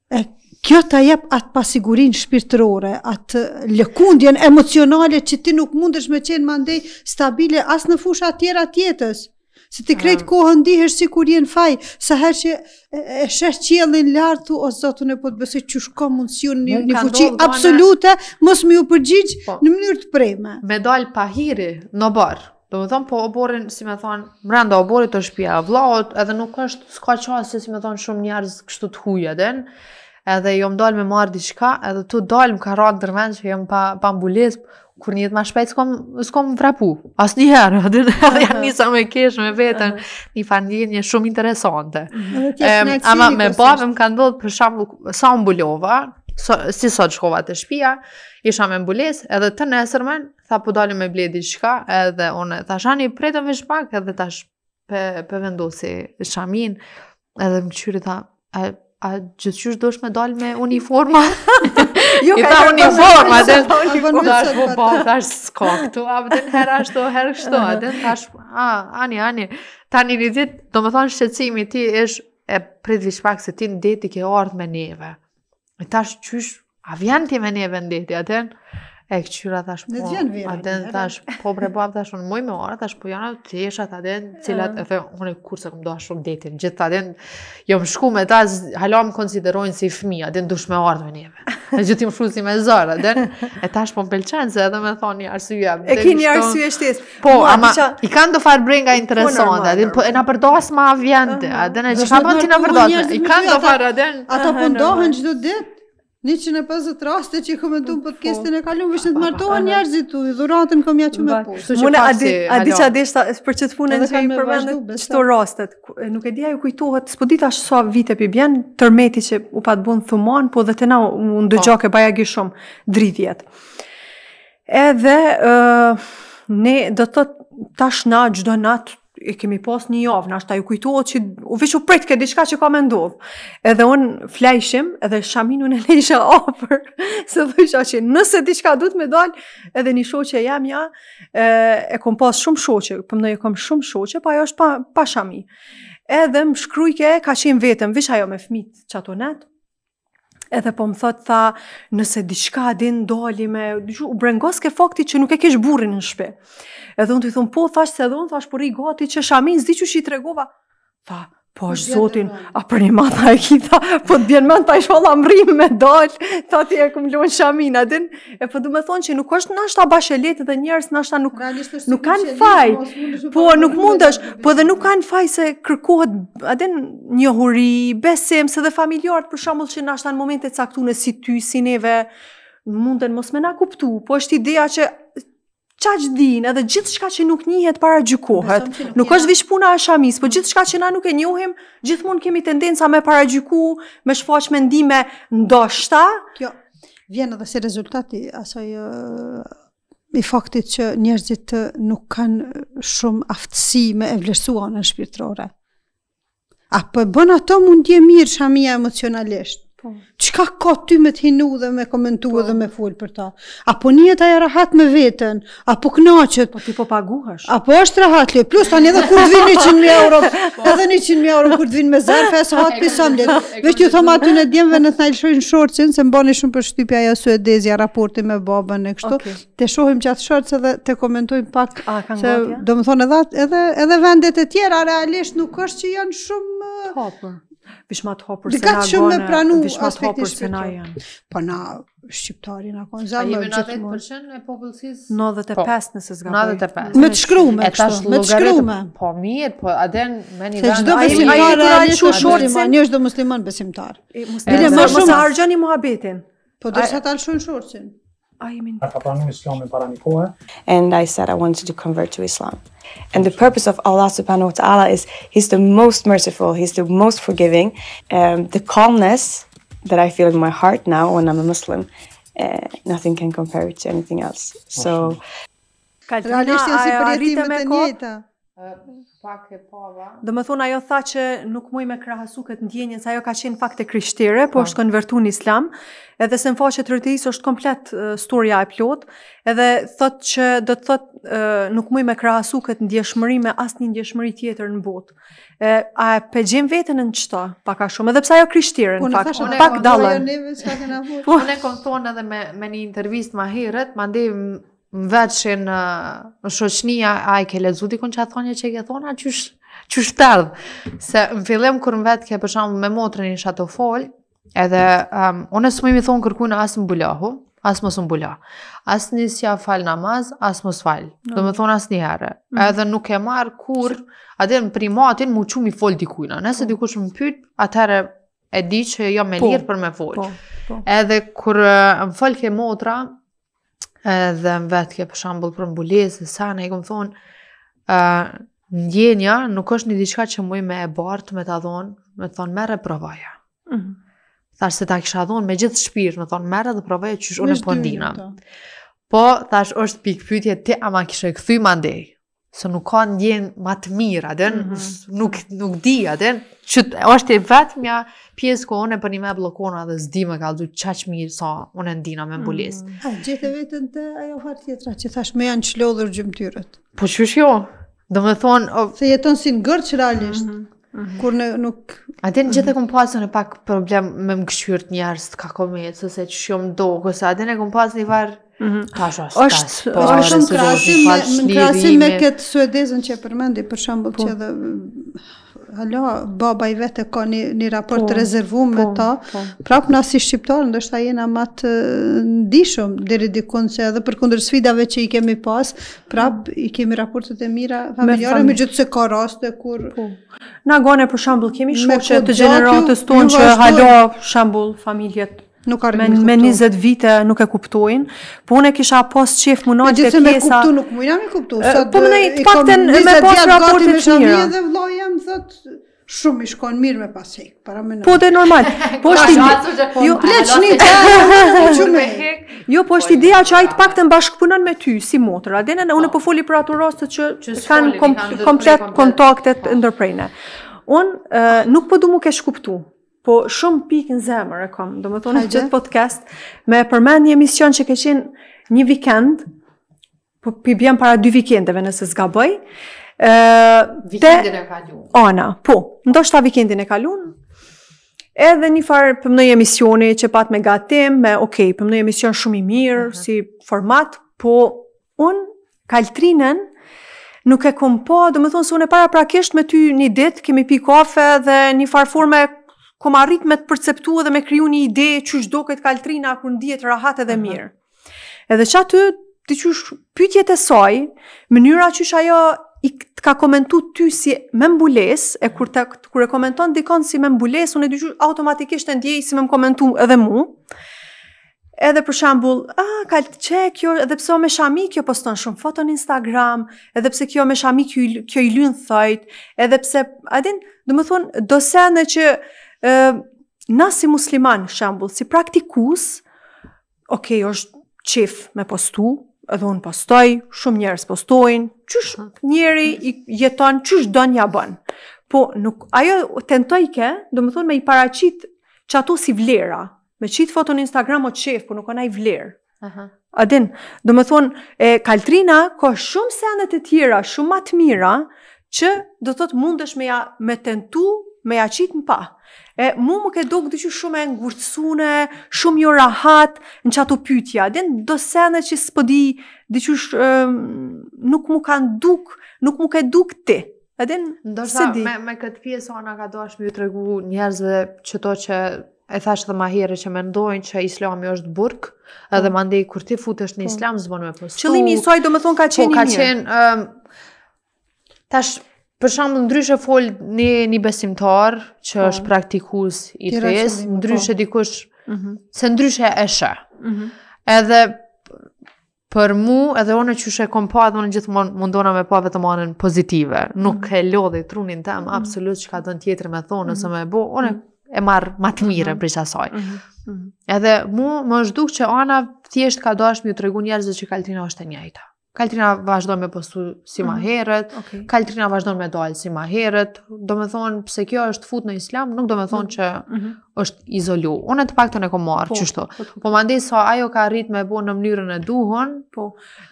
E, kjo të jep atë pasigurin shpirtërore, atë lëkundjen emocionale që ti nuk mundesh me qenë mandej stabile asë në fusha tjera tjetës. Se ti krejt ah. kohën dihesh si kur jenë faj, sa her që e shesh qjellin lartu, o zotën e po të bësit që shko mundësion një, një fuqi absolute, mos më ju përgjigj po. në mënyrë të prejme. Me dalë pahiri në barë, Do më thonë, po oborin, si me thonë, mrenda oborit të e vlaot, edhe nuk është, s'ka qasë, si, si me thonë, shumë njerëz kështu të huja, den, edhe jom dalë me marrë diqka, edhe tu dalë më ka ratë dërmen që jom pa, pa mbulis, kur njëtë ma shpejt, s'kom, s'kom vrapu, as një edhe uh janë njësa me keshë me vetën, një fa një një shumë interesante. Uh ama me po babë më ka ndodhë për shambull, sa mbulova, so, si sot shkova të shpia, isha me mbules, edhe të nesërmen, tha po dali me bledi qka, edhe unë, tha shani prejtëm e shpak, edhe ta shpe pe vendosi shamin, edhe më qyri tha, a, a gjithqysh dosh me dal me uniforma? jo, I tha uniforma, dhe në të ashtë po po, të ashtë s'ko këtu, a për të herë ashtë, herë kështu, a të ashtë, a, ani, ani, ta një rizit, do më thonë shqecimi ti ish, e pritë vishpak se ti në deti ke ardhë me neve. E tash qysh, a vjen ti me një vendetja, të në? E këqyra thash po. a den vira. thash po bre bab thash unë moj me ora thash po janë të jesha ta den cilat e thon unë kur se kum do ashtu detin. Gjithë ta den jam jo shku me ta hala më konsiderojnë si fëmijë, den dush me ardh me neve. Në gjithë tim shruzi me zor, aden e tash po m'pëlqen se edhe më thoni arsye. E keni arsye shtes. Po, Mua, ama i kanë do far brenga interesante, po, e na përdos ma vjen. den, e çfarë bën ti na përdos? I kanë do far aden. Ata pundohen çdo ditë. 150 raste që i komentu në po, podcastin po. e kalumë, vështë në të martohen njerëzit tu, i dhuratën këmë ja që me përshë. A di që a di shta, për që të funë që i përbëndë, që rastet, nuk e dija ju kujtohet, s'po dit ashtë sa vite për bjenë, tërmeti që u patë bunë thuman, po dhe të na unë dë gjokë po. e baja gjë shumë dridhjet. Edhe, ne do të tashna, çdo natë, e kemi pas një javë, nështë ta ju kujtojë që u vishu prit këtë diçka që ka me ndovë. Edhe unë flejshim, edhe shaminu në lejshë afër, se dhe isha që nëse diçka duhet me dal, edhe një shoqe jam ja, e, e kom pas shumë shoqe, po mëndoj e kom shumë shoqe, pa po jo është pa, pa shami. Edhe më shkrujke, ka qenë vetëm, vishë ajo me fëmit që netë, edhe po më thot tha nëse diçka din doli me u brengos ke fakti që nuk e kish burrin në shtëpi. Edhe unë i thon po thash se do un thash po rri gati që shamin zdiqush shi tregova. Tha Po është zotin, a për një matë a e kitha, po të bjenë mënë, ta ishë më rrimë me dollë ta ti e këmë lonë shamin, adin, e po du me thonë që nuk është nashta bashkë e letë dhe njerës nashta nuk, nuk kanë faj, po nuk mund është, po dhe nuk kanë faj se kërkohet, adin, një huri, besim, se dhe familjarët për shambull që nashta në momente caktune si ty, si neve, mundën mos me na kuptu, po është ideja që qa që din, edhe gjithë shka që nuk njëhet para gjykohet, nuk, është vishë puna e shamis, po gjithë shka që na nuk e njohim, gjithë mund kemi tendenca me para gjyku, me shfaq me ndime ndoshta. Kjo, vjen edhe si rezultati asaj i faktit që njerëzit nuk kanë shumë aftësi me e vlerësua në shpirtrore. A për po ato mund mirë shamia emocionalisht? Qka po. ka ty me të dhe me komentu po. dhe me full për ta? Apo një e rahat me vetën? Apo knaqët? Po ti po paguhash? Apo është rahat Plus tani edhe kur të vinë 100.000 euro, po. edhe 100.000 euro kur të vinë me zarë, fesë hat për samlet. Vështë ju thoma aty në djemëve në thajlë shojnë shorëcin, se mbani shumë për shtypja ja su e dezja raporti me babën e kështu. Okay. Te shohim qatë shorëc edhe te komentojmë pak. A, se, do më thonë edhe, edhe, edhe vendet e tjera realisht nuk është që janë shumë vishmat hopur se vishmat hopur se na Po na shqiptari na konë zemë. A jemi 90% e popullësis? 95% nëse zga po, pojë. 95%. Me të shkru me kështu, me të shkru me. Po mirë, po aden me një dhe... Se gjdo besimtar e një shu Një është dhe musliman besimtar. Bile, më shumë. Mësë muhabitin. Po dërsa ta në shu And I said I wanted to convert to Islam. And the purpose of Allah subhanahu wa ta'ala is He's the most merciful, He's the most forgiving. Um, the calmness that I feel in my heart now when I'm a Muslim, uh, nothing can compare it to anything else. So. pak e pava. Dhe më thonë ajo tha që nuk muj me krahasu këtë ndjenjën, sa ajo ka qenë fakte krishtire, po, po është konvertu në islam, edhe se në faqe të rëtëris është komplet uh, e plot, edhe thot që do të thot uh, nuk muj me krahasu këtë ndjeshmëri me asë një ndjeshmëri tjetër në botë. E, a e pe gjem vetën në qëta, pak a shumë, edhe pësa jo krishtire, po, në fakt, thashat, po, pak dalën. Unë e konë thonë edhe me, me një intervjist ma herët, ma ndihë më që në shoqnia, a i ke lezu dikon që a thonje që i ke thona, që shë tërdhë. Se në fillem kër më vetë ke përshamë me motrën i shato folë, edhe um, unë e së më imi thonë kërkujnë asë më bulohu, asë më së më asë një sja falë namaz, asë më së falë, mm. dhe më thonë asë një herë. Mm. Edhe nuk e marë kur, atë e në primatin më që mi folë dikujna. Nëse mm. dikush më pytë, atërë e di që jo me po, lirë për me folë. Po, po. Edhe kër më folë ke motra, edhe më vetë ke për shambull për mbulesë, sa ne i këmë thonë, uh, ndjenja nuk është një diçka që muj me e bartë, me të adhonë, me të thonë, merë e provaja. Mm -hmm. Thashtë se ta kisha adhonë me gjithë shpirë, me thonë, mere dhe provaja që shë unë e pëndina. Po, po. po thashtë është pikë pytje, ti ama kisha këthy mandej. Mm se nuk ka ndjen më të mirë, atë mhm. nuk nuk di atë, që është e vetmja pjesë ku unë për një me edhe dhe s'di më kallzu çaq mirë sa unë ndina me mbulesë. Mm -hmm. Gjithë vetën të ajo fat tjetra që thash më janë çlodhur gjymtyrët. Po çysh jo? Do të thon se jeton si në gërç realisht. Mm -hmm. Kur në nuk... A të në gjithë e mhm. kom pasë në pak problem me më këshyrt njerës të kakomet, sëse që shumë do, kësa a të në kom pasën Mhm. Është është një krasim me krasim me këtë suedezën që përmendi për shemb po. që edhe hala i vetë ka një, një raport po, të rezervuar po, me ta. Po. Prap na si shqiptar ndoshta jena më të ndishëm deri diku që edhe për kundër sfidave që i kemi pas, prap i kemi raportet e mira familjare me se ka raste kur po. Na gone për shembull kemi shumë që të gjeneratës tonë që halo për shembull familjet nuk arrin me, me kuptu. Me nizet vite nuk e kuptuin, po unë e kisha pas qef më nalë të pjesa... Me gjithë me kuptu, nuk mujna po me kuptu, sa të po i kom nizet djetë gati me shandrija dhe vlojë jam, dhe të... Shumë i shkon mirë me pas hek, para me në... Po dhe normal, po është i Jo, pleç një të me po, Jo, po është po, i jo, që a të pak të në bashkëpunën me ty, si motër, a dhenën unë po foli për atë rostë që kanë komplet kontaktet ndërprejnë. Unë nuk po du mu ke shkuptu, po shumë pikë në zemër e kam, do më thonë në gjithë podcast, me përmen një emision që ke qenë një vikend, po për para dy vikendeve nëse zgaboj. bëj, vikendin e kalun. Ana, po, ndo shta vikendin e kalun, edhe një farë për mënoj emisioni që pat me gatim, me okej, okay, për mënoj emision shumë i mirë, uh mhm. -huh. si format, po unë kaltrinën, nuk e kompo, do më thonë se unë e para prakisht me ty një dit, kemi pi kafe dhe një farë forme kom arrit me të perceptu edhe me kriju një ide që shdo këtë kaltrina kërë në djetë rahat edhe mhm. mirë. Edhe që aty, të qysh pytjet e saj, mënyra qysh ajo i të ka komentu ty si me mbules, e kur, të, kur e komenton dikon si me mbules, unë e dyqysh automatikisht e ndjej si me më komentu edhe mu, edhe për shambull, a, ah, ka të që kjo, edhe pse o me shami kjo poston shumë foto në Instagram, edhe pse kjo me shami kjo, i lynë thajt, edhe pse, adin, dhe më thonë, do se që, na si musliman, shambull, si praktikus, okej, okay, është qef me postu, edhe unë postoj, shumë njerës postojnë, qysh njeri i jeton, qysh do nja abon. Po, nuk, ajo tentoj do më thonë me i paracit që ato si vlera, me qitë foto në Instagram o qef, po nuk o i vlerë. Aha. Adin, do më thonë, e, Kaltrina ka shumë senet e tjera, shumë matë mira, që do thot mundesh me, ja, me tentu, me ja qitë në pa. E mu më ke do këtë që shumë e ngurësune, shumë jo rahat në qatë pytja. Dhe në do sene që së pëdi, dhe që shë nuk më kanë duk, nuk më ke duk ti, Dhe në do së me këtë pjesë, ona ka do është më ju të regu njerëzve që to që e thashtë dhe ma herë që me ndojnë që islami është burk, edhe po. ma kur ti futesh është në po. islam, zbonë me postu. Qëllimi i isoj do më thonë po, ka qenë i mirë. Po ka qenë, tash Për shembull ndryshe fol një një besimtar që po. është praktikues i fesë, po. ndryshe dikush uh se ndryshe e sheh. Mhm. Edhe për mu, edhe unë që shë e kom pa, edhe unë gjithmonë mundona me pa vetëm anën pozitive. Nuk e -hmm. e lodhi trunin tem, mhm. absolut, që ka tjetër me thonë, nëse më bë, bo, unë e marë më të mire për që asaj. Edhe mu, më është duk që ana thjesht ka dashur të regu njerëzë që kalëtina është e njajta. Kaltrina vazhdon me postu si ma mhm. herët, mm -hmm. okay. Kaltrina vazhdon me dalë si ma herët, do me thonë pse kjo është fut në islam, nuk do me thonë mm -hmm. që mhm. është izolu. Unë e të pak të ne komarë, po, qështu. Po, po, po. po sa ajo ka rrit me bo në mënyrën e duhon, po.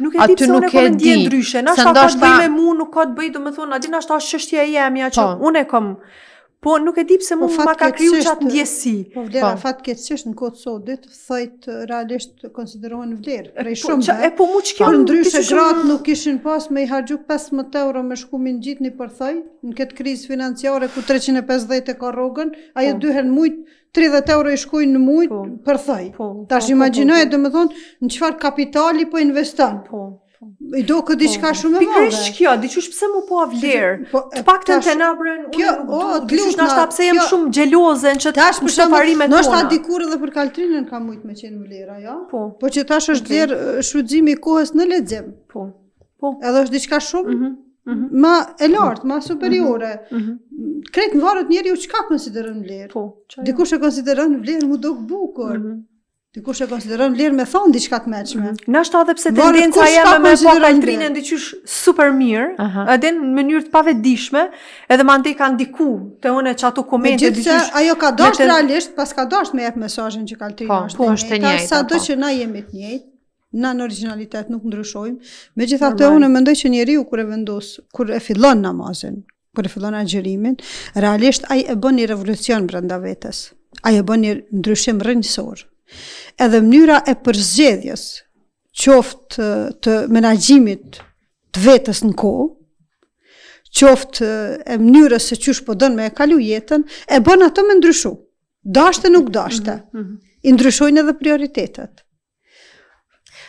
nuk e di. pëse unë e kom e ndjen ndryshe, në ashtë ka të bëj me mu, nuk ka të bëj, do me thonë, adin ashtë ashtë shështje e jemi, a që po. unë e kom po nuk e di pse po, mua ma ka kriju çat ndjesi. Po vlera po. fatkeqësisht në kod sodit thojt realisht konsiderohen vlerë prej po, shumë. Po e po mu çka për ndryshe gratë nuk kishin pas me i harxhu 15 euro me shkumin gjithni për thoj në këtë krizë financiare ku 350 e ka rrogën, ajo dy herë 30 euro i shkojnë në mujt po, për thaj. Po, Tash po, imagjinoje, po, po, më thonë, në qëfar kapitali po investanë. Po, i do këtë diçka po, shumë e madhe. Pikrish kjo, diqysh pse mu po avler, po, të pak të të nabrën, kjo, unë, o, të lutë, diqysh shumë gjelozë në që të tash, përshë parimet tona. ta dikur edhe për kaltrinën ka mujtë me qenë vlera, jo? Po. Po që tash është okay. Po. dherë shrujtëzimi kohës në ledzim. Po. Po. Edhe është diçka shumë mm -hmm. ma e lartë, ma superiore. Mm -hmm. Mhm. Kretë në varët njeri u qka konsiderën vlerë. Po. Dikur që konsiderën vlerë mu do këbukur. bukur. Mhm. Ti kush e konsideron vlerë me thon diçka të mëshme? Mhm. Na është edhe pse tendenca ja më me po kaltrinë ndiqysh super mirë, edhe në mënyrë të pavetdijshme, edhe më antej kanë diku te unë çatu komente diçka. Megjithëse ajo ka dash të... realisht, pas ka dash me jap mesazhin që kaltrinë po, është. Po, është e njëjtë. Sa do po. që na jemi të njëjtë, na në originalitet nuk ndryshojmë. Megjithatë unë mendoj që njeriu kur e vendos, kur e fillon namazin, kur e fillon agjërimin, realisht ai e bën një revolucion brenda vetes. Ai e bën një ndryshim rrënjësor. Ëh edhe mënyra e përzgjedhjes qoftë të, menaxhimit të vetës në kohë, qoftë e mënyrës se qysh po dënë me e kalu jetën, e bën ato me ndryshu. Dashte nuk dashte. Mm -hmm. I ndryshojnë edhe prioritetet.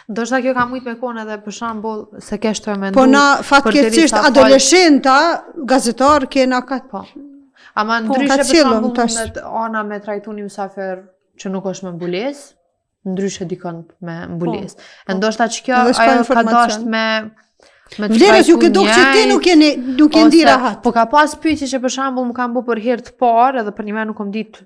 Do shta kjo ka mujt me kone dhe për shambull se kesh të e mendu... Po na fatë kjecisht adoleshenta, gazetarë, gazetar, kena ka... Po. Ama po, ndryshe për shambull mundet ona me trajtu një mësafer që nuk është me mbules, ndryshe dikon me mbules. Po, po. ndoshta që kjo ajo po ka dasht me me Vlerës ju ke dukë që ti nuk jeni nuk jeni di rahat. Po ka pas pyetje që për shembull më kanë bërë për herë të parë edhe për një merë nuk kam ditë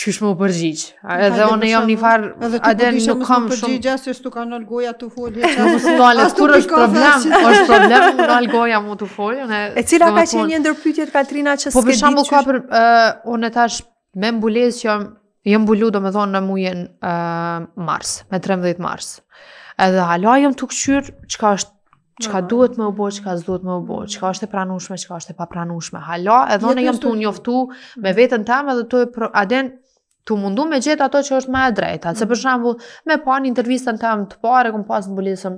Qysh më u përgjigj? Edhe unë jam një farë, edhe nuk kam shumë. Edhe ti po përgjigj asë s'tu kanë në goja të folje. Nuk s'tu në alë, kur është problem, është problem në alë goja më të folje. E cila ka qenë një ndërpytjet, Katrina, që s'ke ditë qysh? Po për shambull ka për, unë me mbulez që jëmë jo bullu do me thonë në mujen uh, mars, me 13 mars. Edhe hala jëmë të këqyrë që ka është që duhet me obo, që ka zduhet me obo, që ka është e pranushme, që ka është e papranushme, Hala, edhe jo, në jam të njoftu mm. me vetën tam edhe të aden tu mundu me gjithë ato që është ma e drejta. Se mm. për shambu, me pa një intervjistën tam të pare, kom pas në bulisëm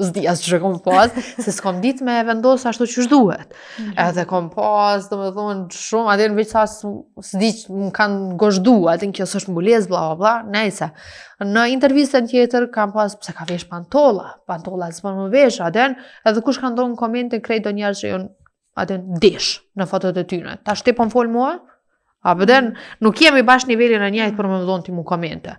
zdi asë që kom pas, se s'kom dit me vendosë ashtu që shduhet. Mm -hmm. Edhe kom pas, dhe me thonë, shumë, atë në vëjtë sa s'di që më kanë goshdu, atë në kjo s'është mbules bla, bla, bla, nejse. Në intervjistën tjetër kam pas, pëse ka vesh pantola, pantola s'po më vesh, atë në, edhe kush ka ndonë në komente, krejt do njerë që jënë, atë në desh në fotot e tyne. Ta shtepon po mua, a po den, mhm. nuk jemi bashkë nivelin e njajtë për më më ti mu komente.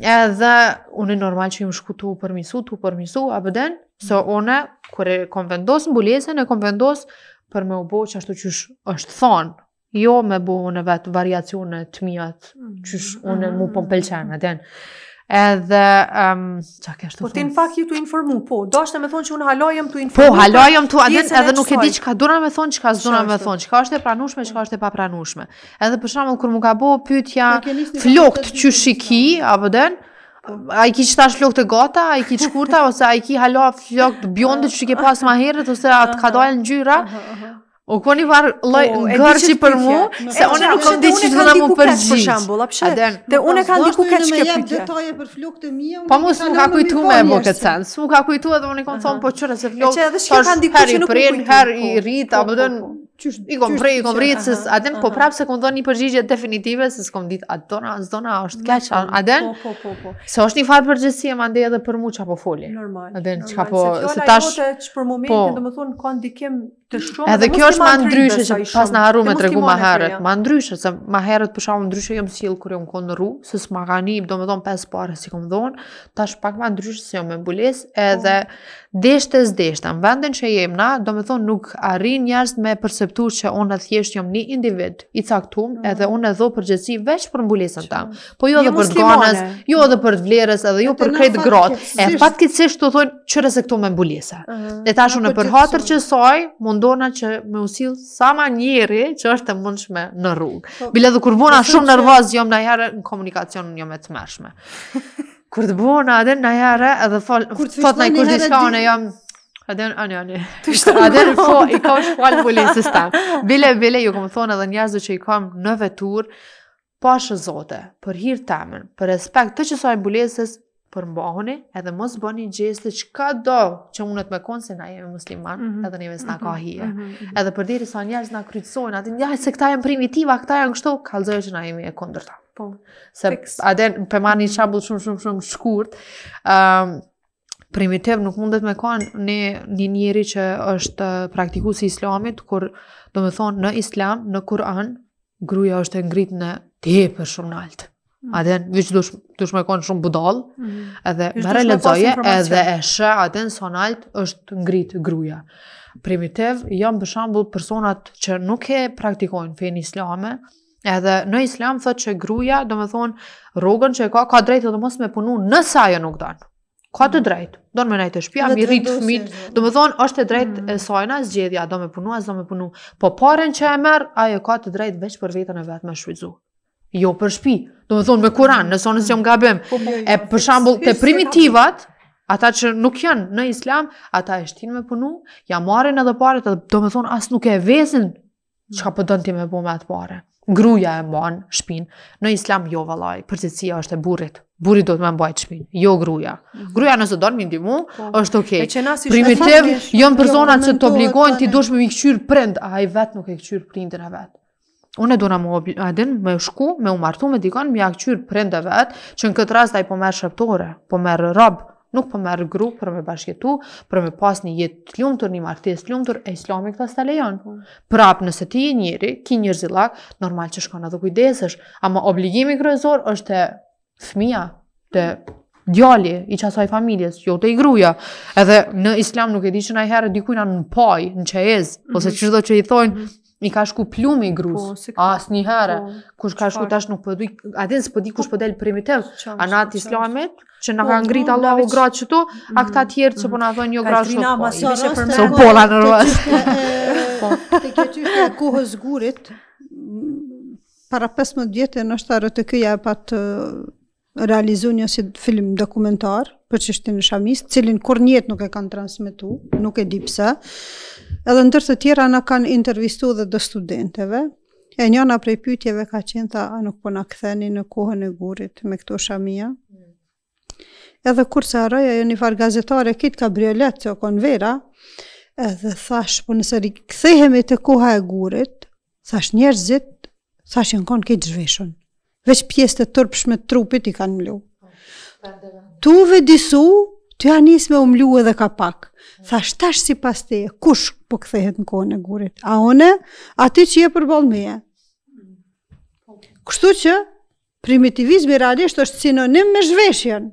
Ja, dhe unë normal që i më shku të u për të a bëden, se so one, mhm. e kom vendosë në buljesën e kom vendosë për me u bo që ashtu qysh është thonë, jo me bo në vetë variacione të mjatë, mhm. qysh unë mu pëmpelqenë, po a den. Edhe ëm um, çka Po ti në fakt je tu informu, po. të me thonë që unë halojëm tu informu. Po, pra, halojëm tu, edhe edhe nuk e di çka dona me thonë, çka zona me thonë, çka është e pranueshme, çka është e papranueshme. Edhe për shembull kur më ka bëu pyetja flokt që shiki, apo den, po. A i ki që tash flok të gata, a i ki qkurta, ose a i ki halua flok të bjondë që ke pas ma herët, ose atë ka dojnë në gjyra, O koni var lloj po, gërçi për mua, se unë nuk kam ditë çfarë na mund për gjë. Për shembull, a pse? Te unë kam diku kaç ke pikë. Do të jetë për flokët e mia. Po mos nuk ka kujtuar me mua këtë sens. Su ka kujtuar edhe unë kam thon po çore se flokët. Që edhe s'ka kan diku që nuk prin har i po, rrit po, apo don i kom prej i kom rrit se a den po prap se kom dhon një përgjigje definitive se s'kam ditë atona, dona është kaç a den. Po po po. Se është një fat përgjigje e mande edhe për mua çapo foli. Normal. A den çapo se tash për momentin domethën ka ndikim të shumë. Edhe kjo është më ndryshe se pas na harru me tregu më herët. Më ndryshe se më herët për shkakun ndryshe jam sill kur jam kon rrugë, se s'ma gani, domethën pesë parë si kom dhon. Tash pak më ndryshe se jam me bules edhe oh. Po. deshtes deshta. Në vendin që jem na, domethën nuk arrin njerëz me perceptu që unë thjesht jam një individ i caktuar mhm. edhe unë do përgjegjësi veç për mbulesën tam. Po jo, jo edhe për gonas, jo edhe për vlerës, edhe jo për këtë grot. E patkësisht u thon çfarë këtu me mbulesa. Ne tash unë për hatër që soi, mund mundona që me usil sa ma njeri që është e mundshme në rrugë. Po, Bile dhe kur bona shumë nërvaz jom në jare në komunikacion në jom e të mershme. kur të bona adin në jare edhe fot në i kush diska në jom... Aden, ani, ani. Të shtë në kërë. Aden, po, i ka shkuallë polisës ta. Bile, bile, ju kom thonë edhe njerëzë që i kam në vetur, pashë po zote, për hirë temën, për respekt të qësaj polisës, përmbahoni edhe mos bëni gjeste që ka do që mundet me konë se na jemi musliman mm -hmm. edhe njëve s'na ka mhm. hije. Mm -hmm. Edhe për diri sa njerës na krytsojnë, atë njaj se këta jenë primitiva, këta jenë kështu, kalzojë që na jemi e kondërta. Po, se Fiks. aden për marë mhm. një qabullë shumë shumë shumë shkurt, um, primitiv nuk mundet me konë një, një njëri që është praktiku si islamit, kur do me thonë në islam, në Kur'an, gruja është ngrit në tepër shumë naltë. Mm. Ate në vëqë dush, dush me konë shumë budal, mm. edhe Vyqë mërë lezoje, edhe e shë ate në sonalt është ngritë gruja. Primitiv, jam për shambull personat që nuk e praktikojnë fejnë islame, edhe në islam thët që gruja, do me thonë, rogën që e ka, ka drejtë të mos me punu në ajo nuk danë. Ka të mm. drejtë, do në menaj të shpia, mi rritë fmitë, do me thonë, është të drejtë mm. e sajna, zgjedhja, do me punu, as do me punu, po paren që e merë, ajo ka të drejtë veç për vetën e vetë me shvizu jo për shpi. Do me thonë me kuran, në sonës jam gabim. Po, jo, jo. E për shambull, të primitivat, ata që nuk janë në islam, ata e shtinë me punu, ja marrin edhe paret, do më thonë, asë nuk e vezin, që ka pëtën po ti me po me atë pare. Gruja e mbanë shpinë, në islam jo valaj, përcetsia është e burit. Burit do të me mbajt shpinë, jo gruja. Mhm. Gruja nëse do të mindi mu, po. është okej. Okay. Primitiv, jënë jo personat që të obligojnë, ti dush me mikqyrë prind, a i vetë nuk e kqyrë prindin e vetë. Unë e dona më adin me shku, me umartu me dikon, me akqyr për e vetë, që në këtë rast da i po merë shërptore, po merë robë, nuk po merë gru për me bashkjetu, për me pas një jetë të ljumëtur, një martes të ljumëtur, e islami këta asta lejon. Po. Prapë nëse ti e njëri, ki njërë zilak, normal që shkona dhe kujdesesh, ama obligimi kërëzor është të fmija, të djali, i qasaj familjes, jo të i gruja, edhe në islam nuk e di që herë dikujna në paj, në qëhez, mm -hmm. ose që mhm. që i thojnë, mm i ka shku plumi i grus. Po, as një herë, po, kush ka shku tash nuk po di, a përdi po kush po del primi tëm, anati islamit, që na po, ka ngrit Allahu gratë çto, a mm-hmm. këta tjerë që po na një jo gratë çto. Po, si ishte për mëso pola në rrugë. te këtu ku gurit, para 15 e në shtarë të e pat realizu një si film dokumentar për qështin në Shamis, cilin kur njetë nuk e kanë transmitu, nuk e di pëse, Edhe ndër të tjera na kanë intervistu dhe dhe studenteve, e njëna prej pyetjeve ka qenë tha, a nuk po na këtheni në kohën e gurit me këto shamia. Edhe kur se arroj, ajo një farë gazetare, kitë ka briolet që o vera, edhe thash, po nëse rikthehemi të koha e gurit, thash njerëzit, thash jenë konë këtë zhveshën. Veç pjesë të tërpshme të trupit i kanë mlu. Tuve disu, të janë njës me umlu edhe ka pak. Tha shtash si pas teje, kush po këthehet në kone e gurit? A one, a që je për Kështu që primitivizmi realisht është sinonim me zhveshjen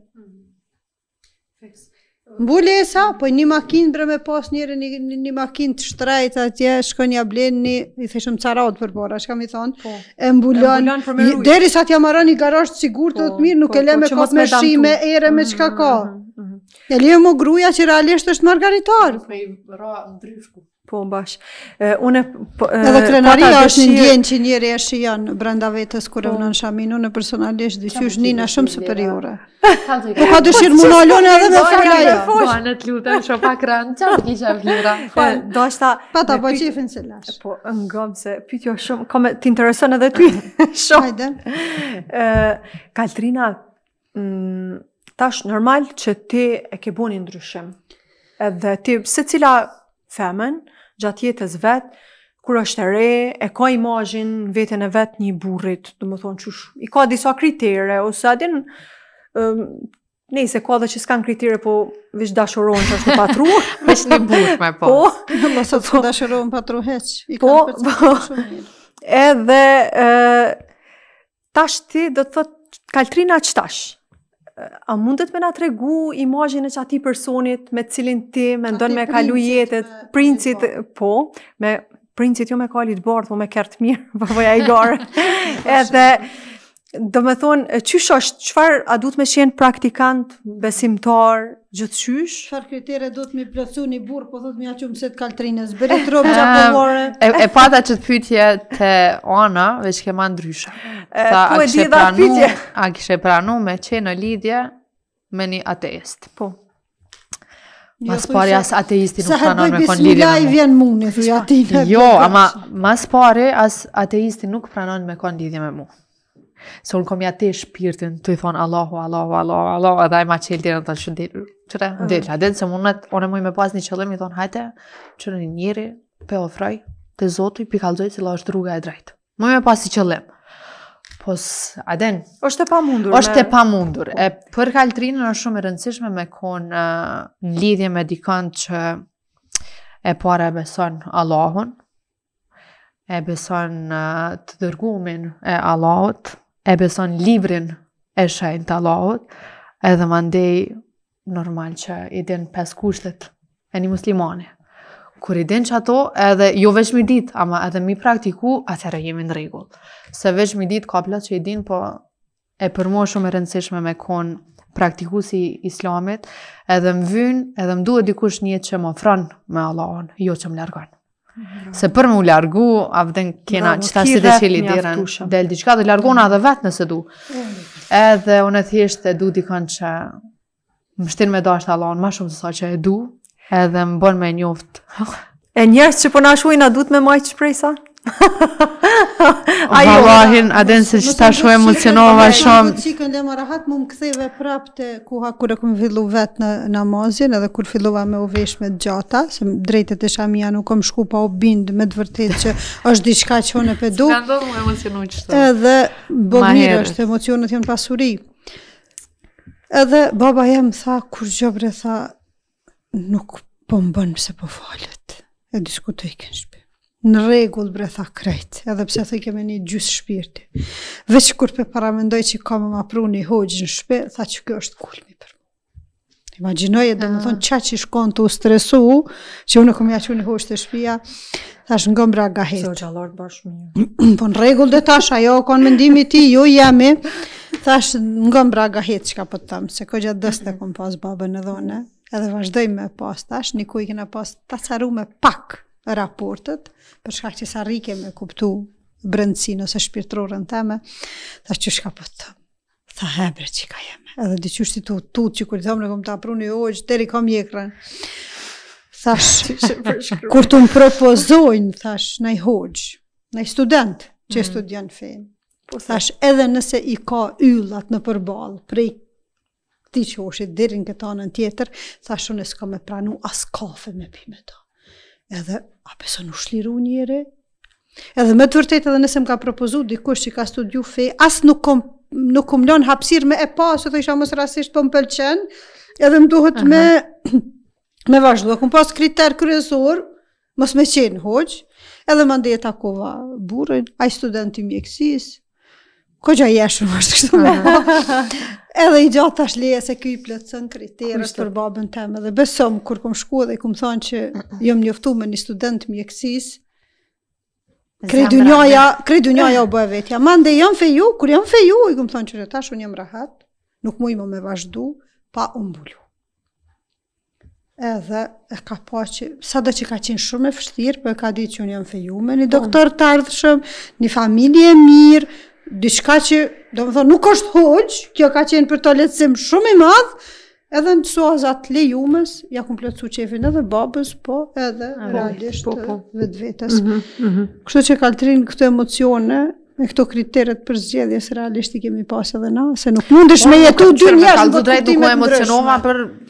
sa, po një makinë bre me pas njëre, një, një, makinë të shtrejt, atje, shko një ablen një, i theshëm carat për bora, shka mi thonë, po, e mbulon, deri sa t'ja marra një garasht sigur të po, të mirë, nuk po, e le po, me kotë me shime, tu. ere me qka mm, ka. Mm -hmm, mm -hmm. E le mu gruja që realisht është margaritar. Po, me i vëra ndryshku. Po, bashkë. Unë Edhe krenaria është dëshir... një djenë që njëri e janë brenda vetës kërë unë në shaminu, personalisht dhe që është një në shumë superiore. Po, ka dëshirë më nëllonë edhe me fërra jo. Po, në të lutë, në shumë pak rëndë, që të kisha vlira. Po, do është ta... Pa, ta po që i finë Po, në gëmë se pytjo shumë, ka me të intereson edhe ty shumë. Kaltrina, ta është normal që ti e ke boni ndryshim. Edhe ti, se cila femen, gjatë jetës vetë, kur është re, e ka imajin vetën e vetë një burrit, dhe më thonë qush, i ka disa kritere, ose adin, um, se ka dhe që s'kan kritere, po vishë dashuron që është në patru. me një burrë me po. Po, më sot s'ku dashuron patru heq, i po, kanë për po, edhe, e, tash ti dhe të thot, kaltrina që tash, a mundet me na tregu imazhin e çati personit me cilin ti mendon me kalu jetën princit po me princit jo me kalit bardh po me mirë, po voja i gar edhe Do me thonë, qysh është, qëfar a du të me shenë praktikant, besimtar, gjithë qysh? Qëfar kriterë du të me plësu një burë, po thotë me aqë mëse të kaltrinës, bërit robë që ah. po more? E, e pata që të pytje të ona, veç kema ndryshë. Tha, e kështë e pranu, a kështë e pranu me qenë në lidje me një ateist. Po. Jo, mas jo, pari as ateisti nuk pranon me kon lidhje me mu. Sa hëtë bismillah i vjen mu, në thuj atin. Jo, ama mas pari as ateisti nuk pranon me kon lidhje me mu. Se unë kom ja shpirtin, të i thonë Allahu, Allahu, Allahu, Allahu, edhe ajma qelë dirën të shë dirë. Qëre, mm. Ah. dirë, adin se unë, unë mëj me pas një qëllim, i thonë, hajte, qërë një njëri, pe ofraj të zotu i pikalzoj, cila është rruga e drejtë. Mëj me pas një qëllim. Pos, adin, është e pa mundur. është e pa mundur. E për kaltrinë, është shumë e rëndësishme me konë uh, në lidhje me dikën që e pare e beson Allahun, e beson uh, të dërgumin e Allahut, e beson librin e shajnë të Allahot, edhe më ndej normal që i din pes kushtet e një muslimani. Kur i din që ato, edhe jo veç mi dit, ama edhe mi praktiku, atëherë jemi në regull. Se veç mi dit ka plat që i din, po e përmo shumë e rëndësishme me konë praktiku si islamit, edhe më vynë, edhe më duhet dikush një që më franë me Allahon, jo që më lërgonë. Se për më u largu, a vëdhen kena Bravo, qëta si dhe qëli del diqka dhe largona dhe vetë nëse du. Edhe unë e thjeshtë e du dikën që më shtirë me dashtë alon, ma shumë të sa që e du, edhe më bën me njoftë. e njështë që përna po shuina du të me majtë shprej sa? Ajo. Vallahin, a den se çta shoj emocionova shumë. Ti që ndem rahat më ktheve prapë te kuha kur e fillu vet në namazin edhe kur fillova me uvesh me gjata, se drejtë e shamija nuk kam shku pa u bind me të vërtet që është diçka që unë pe du. Ka ndodhur më emocionu çfarë. Edhe bogmir është emocionet janë pasuri. Edhe baba jem tha kur gjobre tha nuk po më bënë se po falet. E diskutoj kënë shpe në regull bre tha krejt, edhe pse thë kemi një gjysë shpirti. Vëqë kur për paramendoj që kam më apru një hoqë në shpe, tha që kjo është kulmi për mu. Imaginoje dhe më thonë ah. qa që shkon të u stresu, që unë këmë ja një hoqë të shpia, tha është nga bra ga hetë. Se o bashkë Po në regull dhe tash, ajo, konë mendimi ti, ju jo jemi, tha është nga bra ga hetë që ka për po të thëmë, se ko gjatë dëste kom pas babën edhone, edhe vazhdoj me pas tash, një kuj kena pas të pak, raportet, për shkak që sa rike me kuptu brëndësin ose shpirtrorën teme, ta që shka për po të, ta hebre që ka jeme, edhe dy qështi të që kërë thomë në këmë të apru një oqë, të kom jekrën, thash, kur të më propozojnë, thash, në i hoqë, në i student që mhm. studion fejnë, po thash edhe nëse i ka yllat në përball, prej ti që oshe dirin këtë anën tjetër, thash unë s'ka me pranu as kafe me pime ta edhe a pëse në shliru njëre, edhe më të vërtet edhe nëse më ka propozu, dikush që ka studiu fe, asë nuk kom, nuk kom lën hapsir me e pasë, po edhe isha mësë rasisht për më pëlqen, edhe më duhet me, me vazhdo, akum pas kriter kryesor, mësë me qenë hoqë, edhe më ndihet akova burën, a i studenti mjekësisë, Ko që a jeshëm është kështu me bo. Edhe i gjatë tash leje se kjo i plëtësën kriterët për babën të Dhe besëm, kur kom shku dhe i kom thonë që jëmë njoftu me një student mjekësis, krej du u bëhe vetja. Ma ndë jam feju, kur jam feju, i kom thonë që në tash unë jam rahat, nuk mu më me vazhdu, pa umbulu. Edhe e ka po që, sa do që ka qenë shumë e fështirë, për po e ka ditë që unë jam feju me një po. doktor të ardhëshëm, një familje mirë, diçka që do më thonë nuk është hoqë, kjo ka qenë për letësim shumë i madhë, edhe në të suazat lejumës, ja kumë plëtsu qefin edhe babës, po edhe realisht po, po. vetës. Mm -hmm, mm -hmm. Kështë që kaltrin këtë këto emocione, me këto kriteret për zgjedhjes, realisht i kemi pas edhe na, se nuk mundesh po, me jetu dy njerëz. nuk mundesh me jetu dy njështë, nuk mundesh me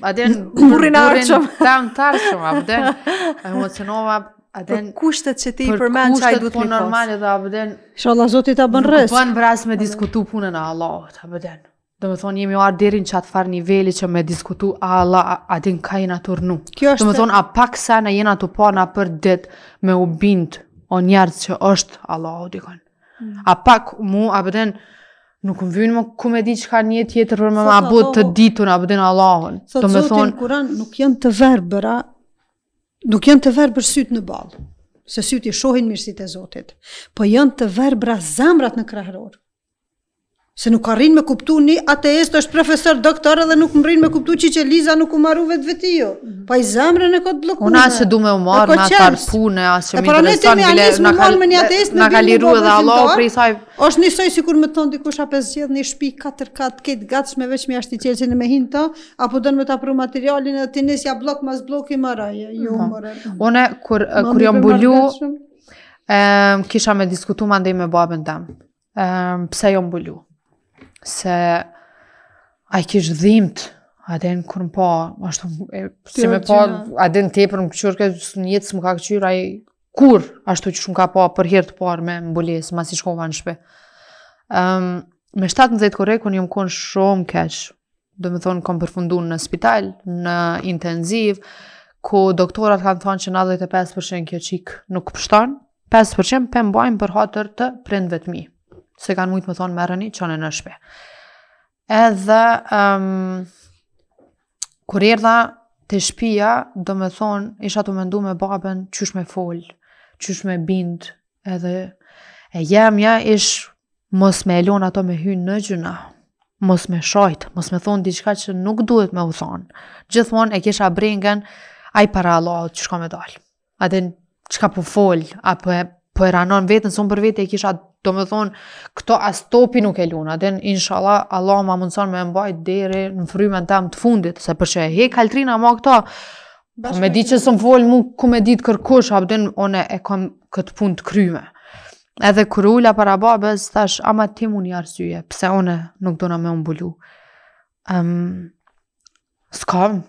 jetu dy njështë, nuk mundesh emocionova Aden, për kushtet që ti i përmend çaj duhet të po normale dhe abden. Inshallah Zoti ta bën rrezik. Nuk an vras me diskutu punën a Allahut, abden. thonë jemi ar deri në çatfar niveli që me diskutu a Allah a din ka i turnu. Kjo thonë a pak sa në jena tu pa për det me u bind o njerëz që është Allahu dikon. Mm. A pak mu abden nuk më vjen më ku më di çka një tjetër për më abud të ditun abden Allahun. Do të thonë Kur'an nuk janë të verbëra, nuk janë të verë bërësyt në balë, se syt i shohin mirësit e Zotit, po janë të verë bra zamrat në krahërorë, se nuk arrin me kuptu një ateist është profesor doktor edhe nuk më rrin me kuptu që që Liza nuk u maru vetë veti jo. Pa i zemrën e kod blokune. Una se du me u marë në atë parë punë, asë që mi interesan, bile në kalirru edhe Allah, prej saj... Në edhe Allah, prej saj... Në kalirru edhe Allah, është një soj si kur më tonë dikusha 5 gjithë një shpi 4 katë këtë gatsh me veç mi ashtë i qelë e me hinë apo dënë me ta apru materialin edhe të nisja blok mas blok i mëraje, jo më rrë. kur jam bullu, kisha me diskutu ma me babën tem, pse jam bullu? se a i kishë dhimët, a den kur më pa, ashtu, e, me pa, a den te për më këqyrë, kështë një jetë së më ka këqyrë, a i kur, ashtu që shumë ka pa për hirtë parë me mbulisë, mas i shkova në shpe. Um, me 17 korekun, jë më konë shumë keqë, do me thonë, kom përfundun në spital, në intenziv, ku doktorat kanë thonë që 95% kjo qikë nuk pështon, 5% për për hatër të prendve të mi. Mm se kanë mujtë më thonë rëni qënë në shpe. Edhe, um, kur erdha të shpia, do më thonë, isha të mendu me babën, qysh me folë, qysh me bindë, edhe e jemja ish mos me elon ato me hynë në gjuna, mos me shajt, mos me thonë diçka që nuk duhet me u thonë. Gjithmonë e kisha brengen, aj para Allah, që shka me dalë. Aden, qka po folë, apo e po e ranon vetën, son për vetë e kisha, do me thonë, këto as topi nuk e luna, dhe në inshallah, Allah ma mundëson me mbajt deri në frymen tam të fundit, se që e hek kaltrina ma këto, me di që së më volë mu ku me ditë kërkush, abden, one e kom këtë pun të kryme. Edhe kër ula para babes, thash, ama ti mu një arsyje, pse one nuk dona me umbulu. Um, s'kam.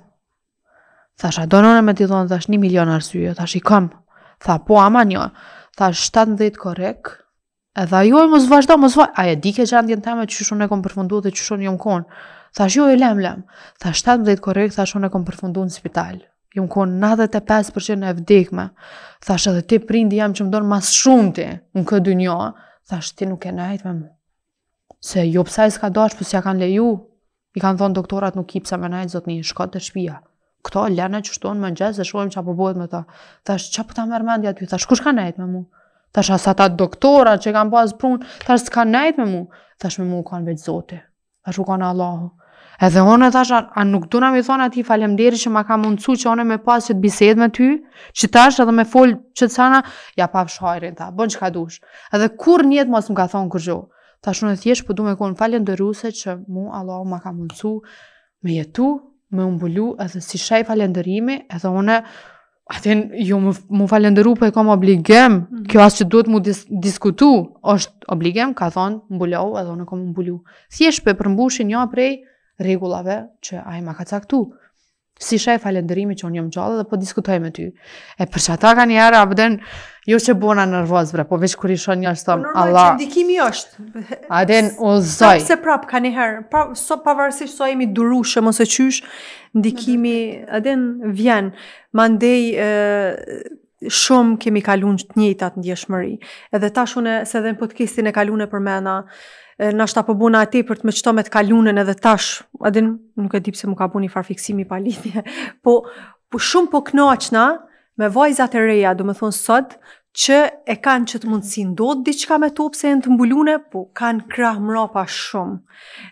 Thash, a donone me ti thonë, thash, një milion arsyje, thash, i kam. Tha, po, ama një tha 17 korek, edhe ajo e mos vazhdo, mos vazhdo, a e di ke gjandjen teme që shumë e kom përfundu dhe që shumë jom konë, tha jo e lem lem, tha 17 korek, tha shumë e kom përfundu në spital, jom konë 95% e vdekme, tha edhe ti prindi jam që më dorë mas shumë ti në këtë dy njo, tha ti nuk e nëjtë me mu, se jo pësaj s'ka dash, pësja po kanë leju, i kanë thonë doktorat nuk i pësa me nëjtë, zotë një shkot të shpia, këto lëna që shtuan më ngjesh dhe shohim çfarë po bëhet me ta. Tash çfarë po ta merr mendi aty? Tash kush ka nejt me mua? Tash as ata doktorë që kanë pas prun, tash s'ka nejt me mua. Thash, me mua kanë vetë Zoti. Tash u kanë Allahu. Edhe unë tash a nuk do na më thon aty faleminderit që ma ka mundsu që unë me pas që të bisedoj me ty, që tash edhe me fol çetçana, ja pa fshajrin ta. Bën çka dush. Edhe kur një mos më ka thon kurjo. Tash unë thjesht po duam të kon falënderuese që mu, Allahu ma ka mundsu me jetu, me umbulu, edhe si shaj falenderimi, edhe une, atin, ju më, më falenderu, për po e kam obligem, mm -hmm. kjo asë që duhet mu dis diskutu, është obligem, ka thonë, mbulohu, edhe une kam umbulu. Thjesht për mbushin një aprej regullave që ajma ka caktu si shef falenderimi që unë jam gjallë dhe po diskutoj me ty. E për që ata ka një herë, abden, jo që bona nervoz bre, po veç kur i shon një është, Allah. Normal që ndikimi është. Aden, o zoj. Sa prap ka një herë, pra, so, pavarësisht so jemi durushëm durushë, mos qysh, ndikimi, aden, vjen, mandej, shumë kemi kaluar të njëjtat ndjeshmëri. ndjeshëmëri. Edhe tash unë se dhe në podcastin e kalun e përmena, nështë ta po buna aty për të më çto me të kalunën edhe tash, a din nuk e di pse mu ka buni far fiksimi pa lidhje. Po po shumë po kënaqna me vajzat e reja, do të thonë sot që e kanë që të mundësi ndodhë, diqka me topë se e në të mbulune, po kanë krah mrapa shumë.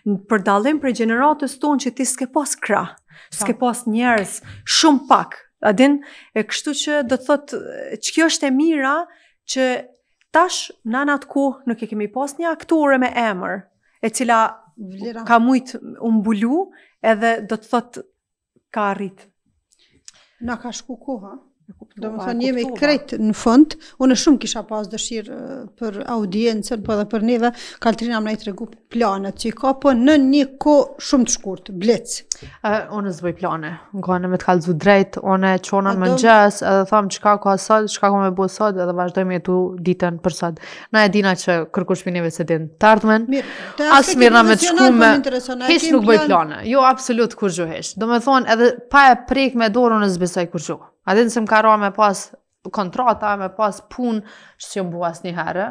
Në përdalim për generatës tonë që ti s'ke pas krah, s'ke po. pas njerës, shumë pak. Adin, e kështu që do të thotë, që kjo është e mira që Tash, në në atë ku, nuk e kemi pas një aktore me emër, e cila Vlera. ka mujtë umbulu, edhe do të thotë ka rritë. Na ka shku koha, kuptuva, do më thonë jemi krejtë në fund, unë shumë kisha pas dëshirë për audiencën, për po edhe për neve, Kaltrina më i regu planët që i ka, po në një ko shumë të shkurt, blecë. Uh, unë zboj plane, në me të kalëzu drejt, unë qona më mëngjes, edhe thamë qka ka asod, qka ka me bu asod, edhe vazhdojmë tu ditën për sot. Na e dina që kërku shpineve se din të ardhmen, asë mirëna me të shku me, nuk bëj plane, jo absolut kur gjuhesh. Do me thonë edhe pa e prek me dorë unë zbesoj kur gjuhë. A nëse se më ka me pas kontrata, me pas punë, që si më bu asë një herë,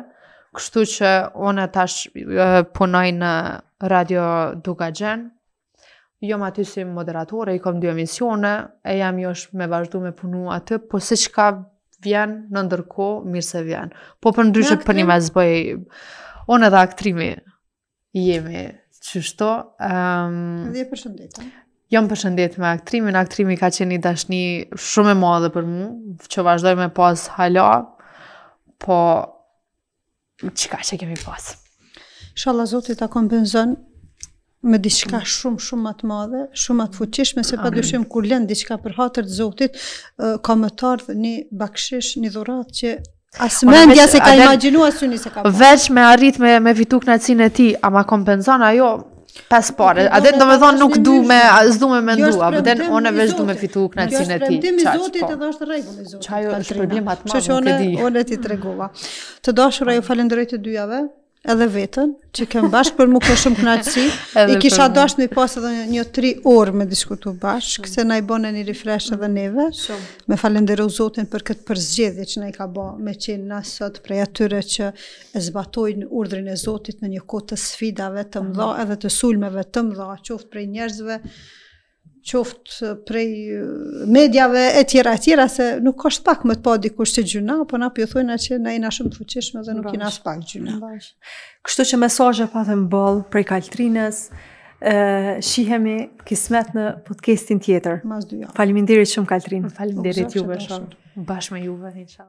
kështu që unë tash punoj në radio Duga Gjenë, jom aty si moderatore, i kom dy emisione, e jam josh me vazhdu me punu atë, po se qka vjen në ndërko, mirë se vjen. Po për ndryshë për një mazboj, onë edhe aktrimi jemi që Um, ehm, dhe e përshëndetë. Jom përshëndet me aktrimin, aktrimi ka qenë dashni shumë e madhe për mu, që vazhdoj me pas hala, po që që kemi pas? Shalla Zotit a kompenzon me diçka shumë shumë më të madhe, shumë më të fuqishme se padyshim kur lën diçka për hatër të Zotit, ka më të ardhur një bakshish, një dhuratë që As mendja se ka imagjinuar syni se ka. Pa. Veç me arrit me me fitu e tij, ama kompenzon ajo pas pore. A dhe do të thonë nuk du me, as du me mendu, a vetëm unë veç du me fitu e tij. është prandim i Zotit po. edhe është rregull i Zotit. Çajo është problem atë më Që e unë ti tregova. Të dashur, ju falenderoj të dyjave edhe vetën, që kemë bashkë për më kërë shumë knatësi, i kisha dashë një pasë edhe një tri orë me diskutu bashkë, se na i bone një refresh edhe neve, me falendero zotin për këtë përzgjedhje që na i ka bo me qenë nësot prej atyre që e zbatojnë urdrin e zotit në një kote sfidave të mdha edhe të sulmeve të mdha, qoftë prej njerëzve, qoftë prej medjave e tjera e tjera, se nuk është pak më të pa dikush të gjuna, po na pjothojna po që na i shumë të fuqishme dhe nuk i nashë pak gjuna. Kështu që mesajë patëm bëllë prej kaltrinës, shihemi kismet në podcastin tjetër. Mas Faliminderit shumë kaltrinë. Faliminderit juve shumë. Bashme juve, inshallah.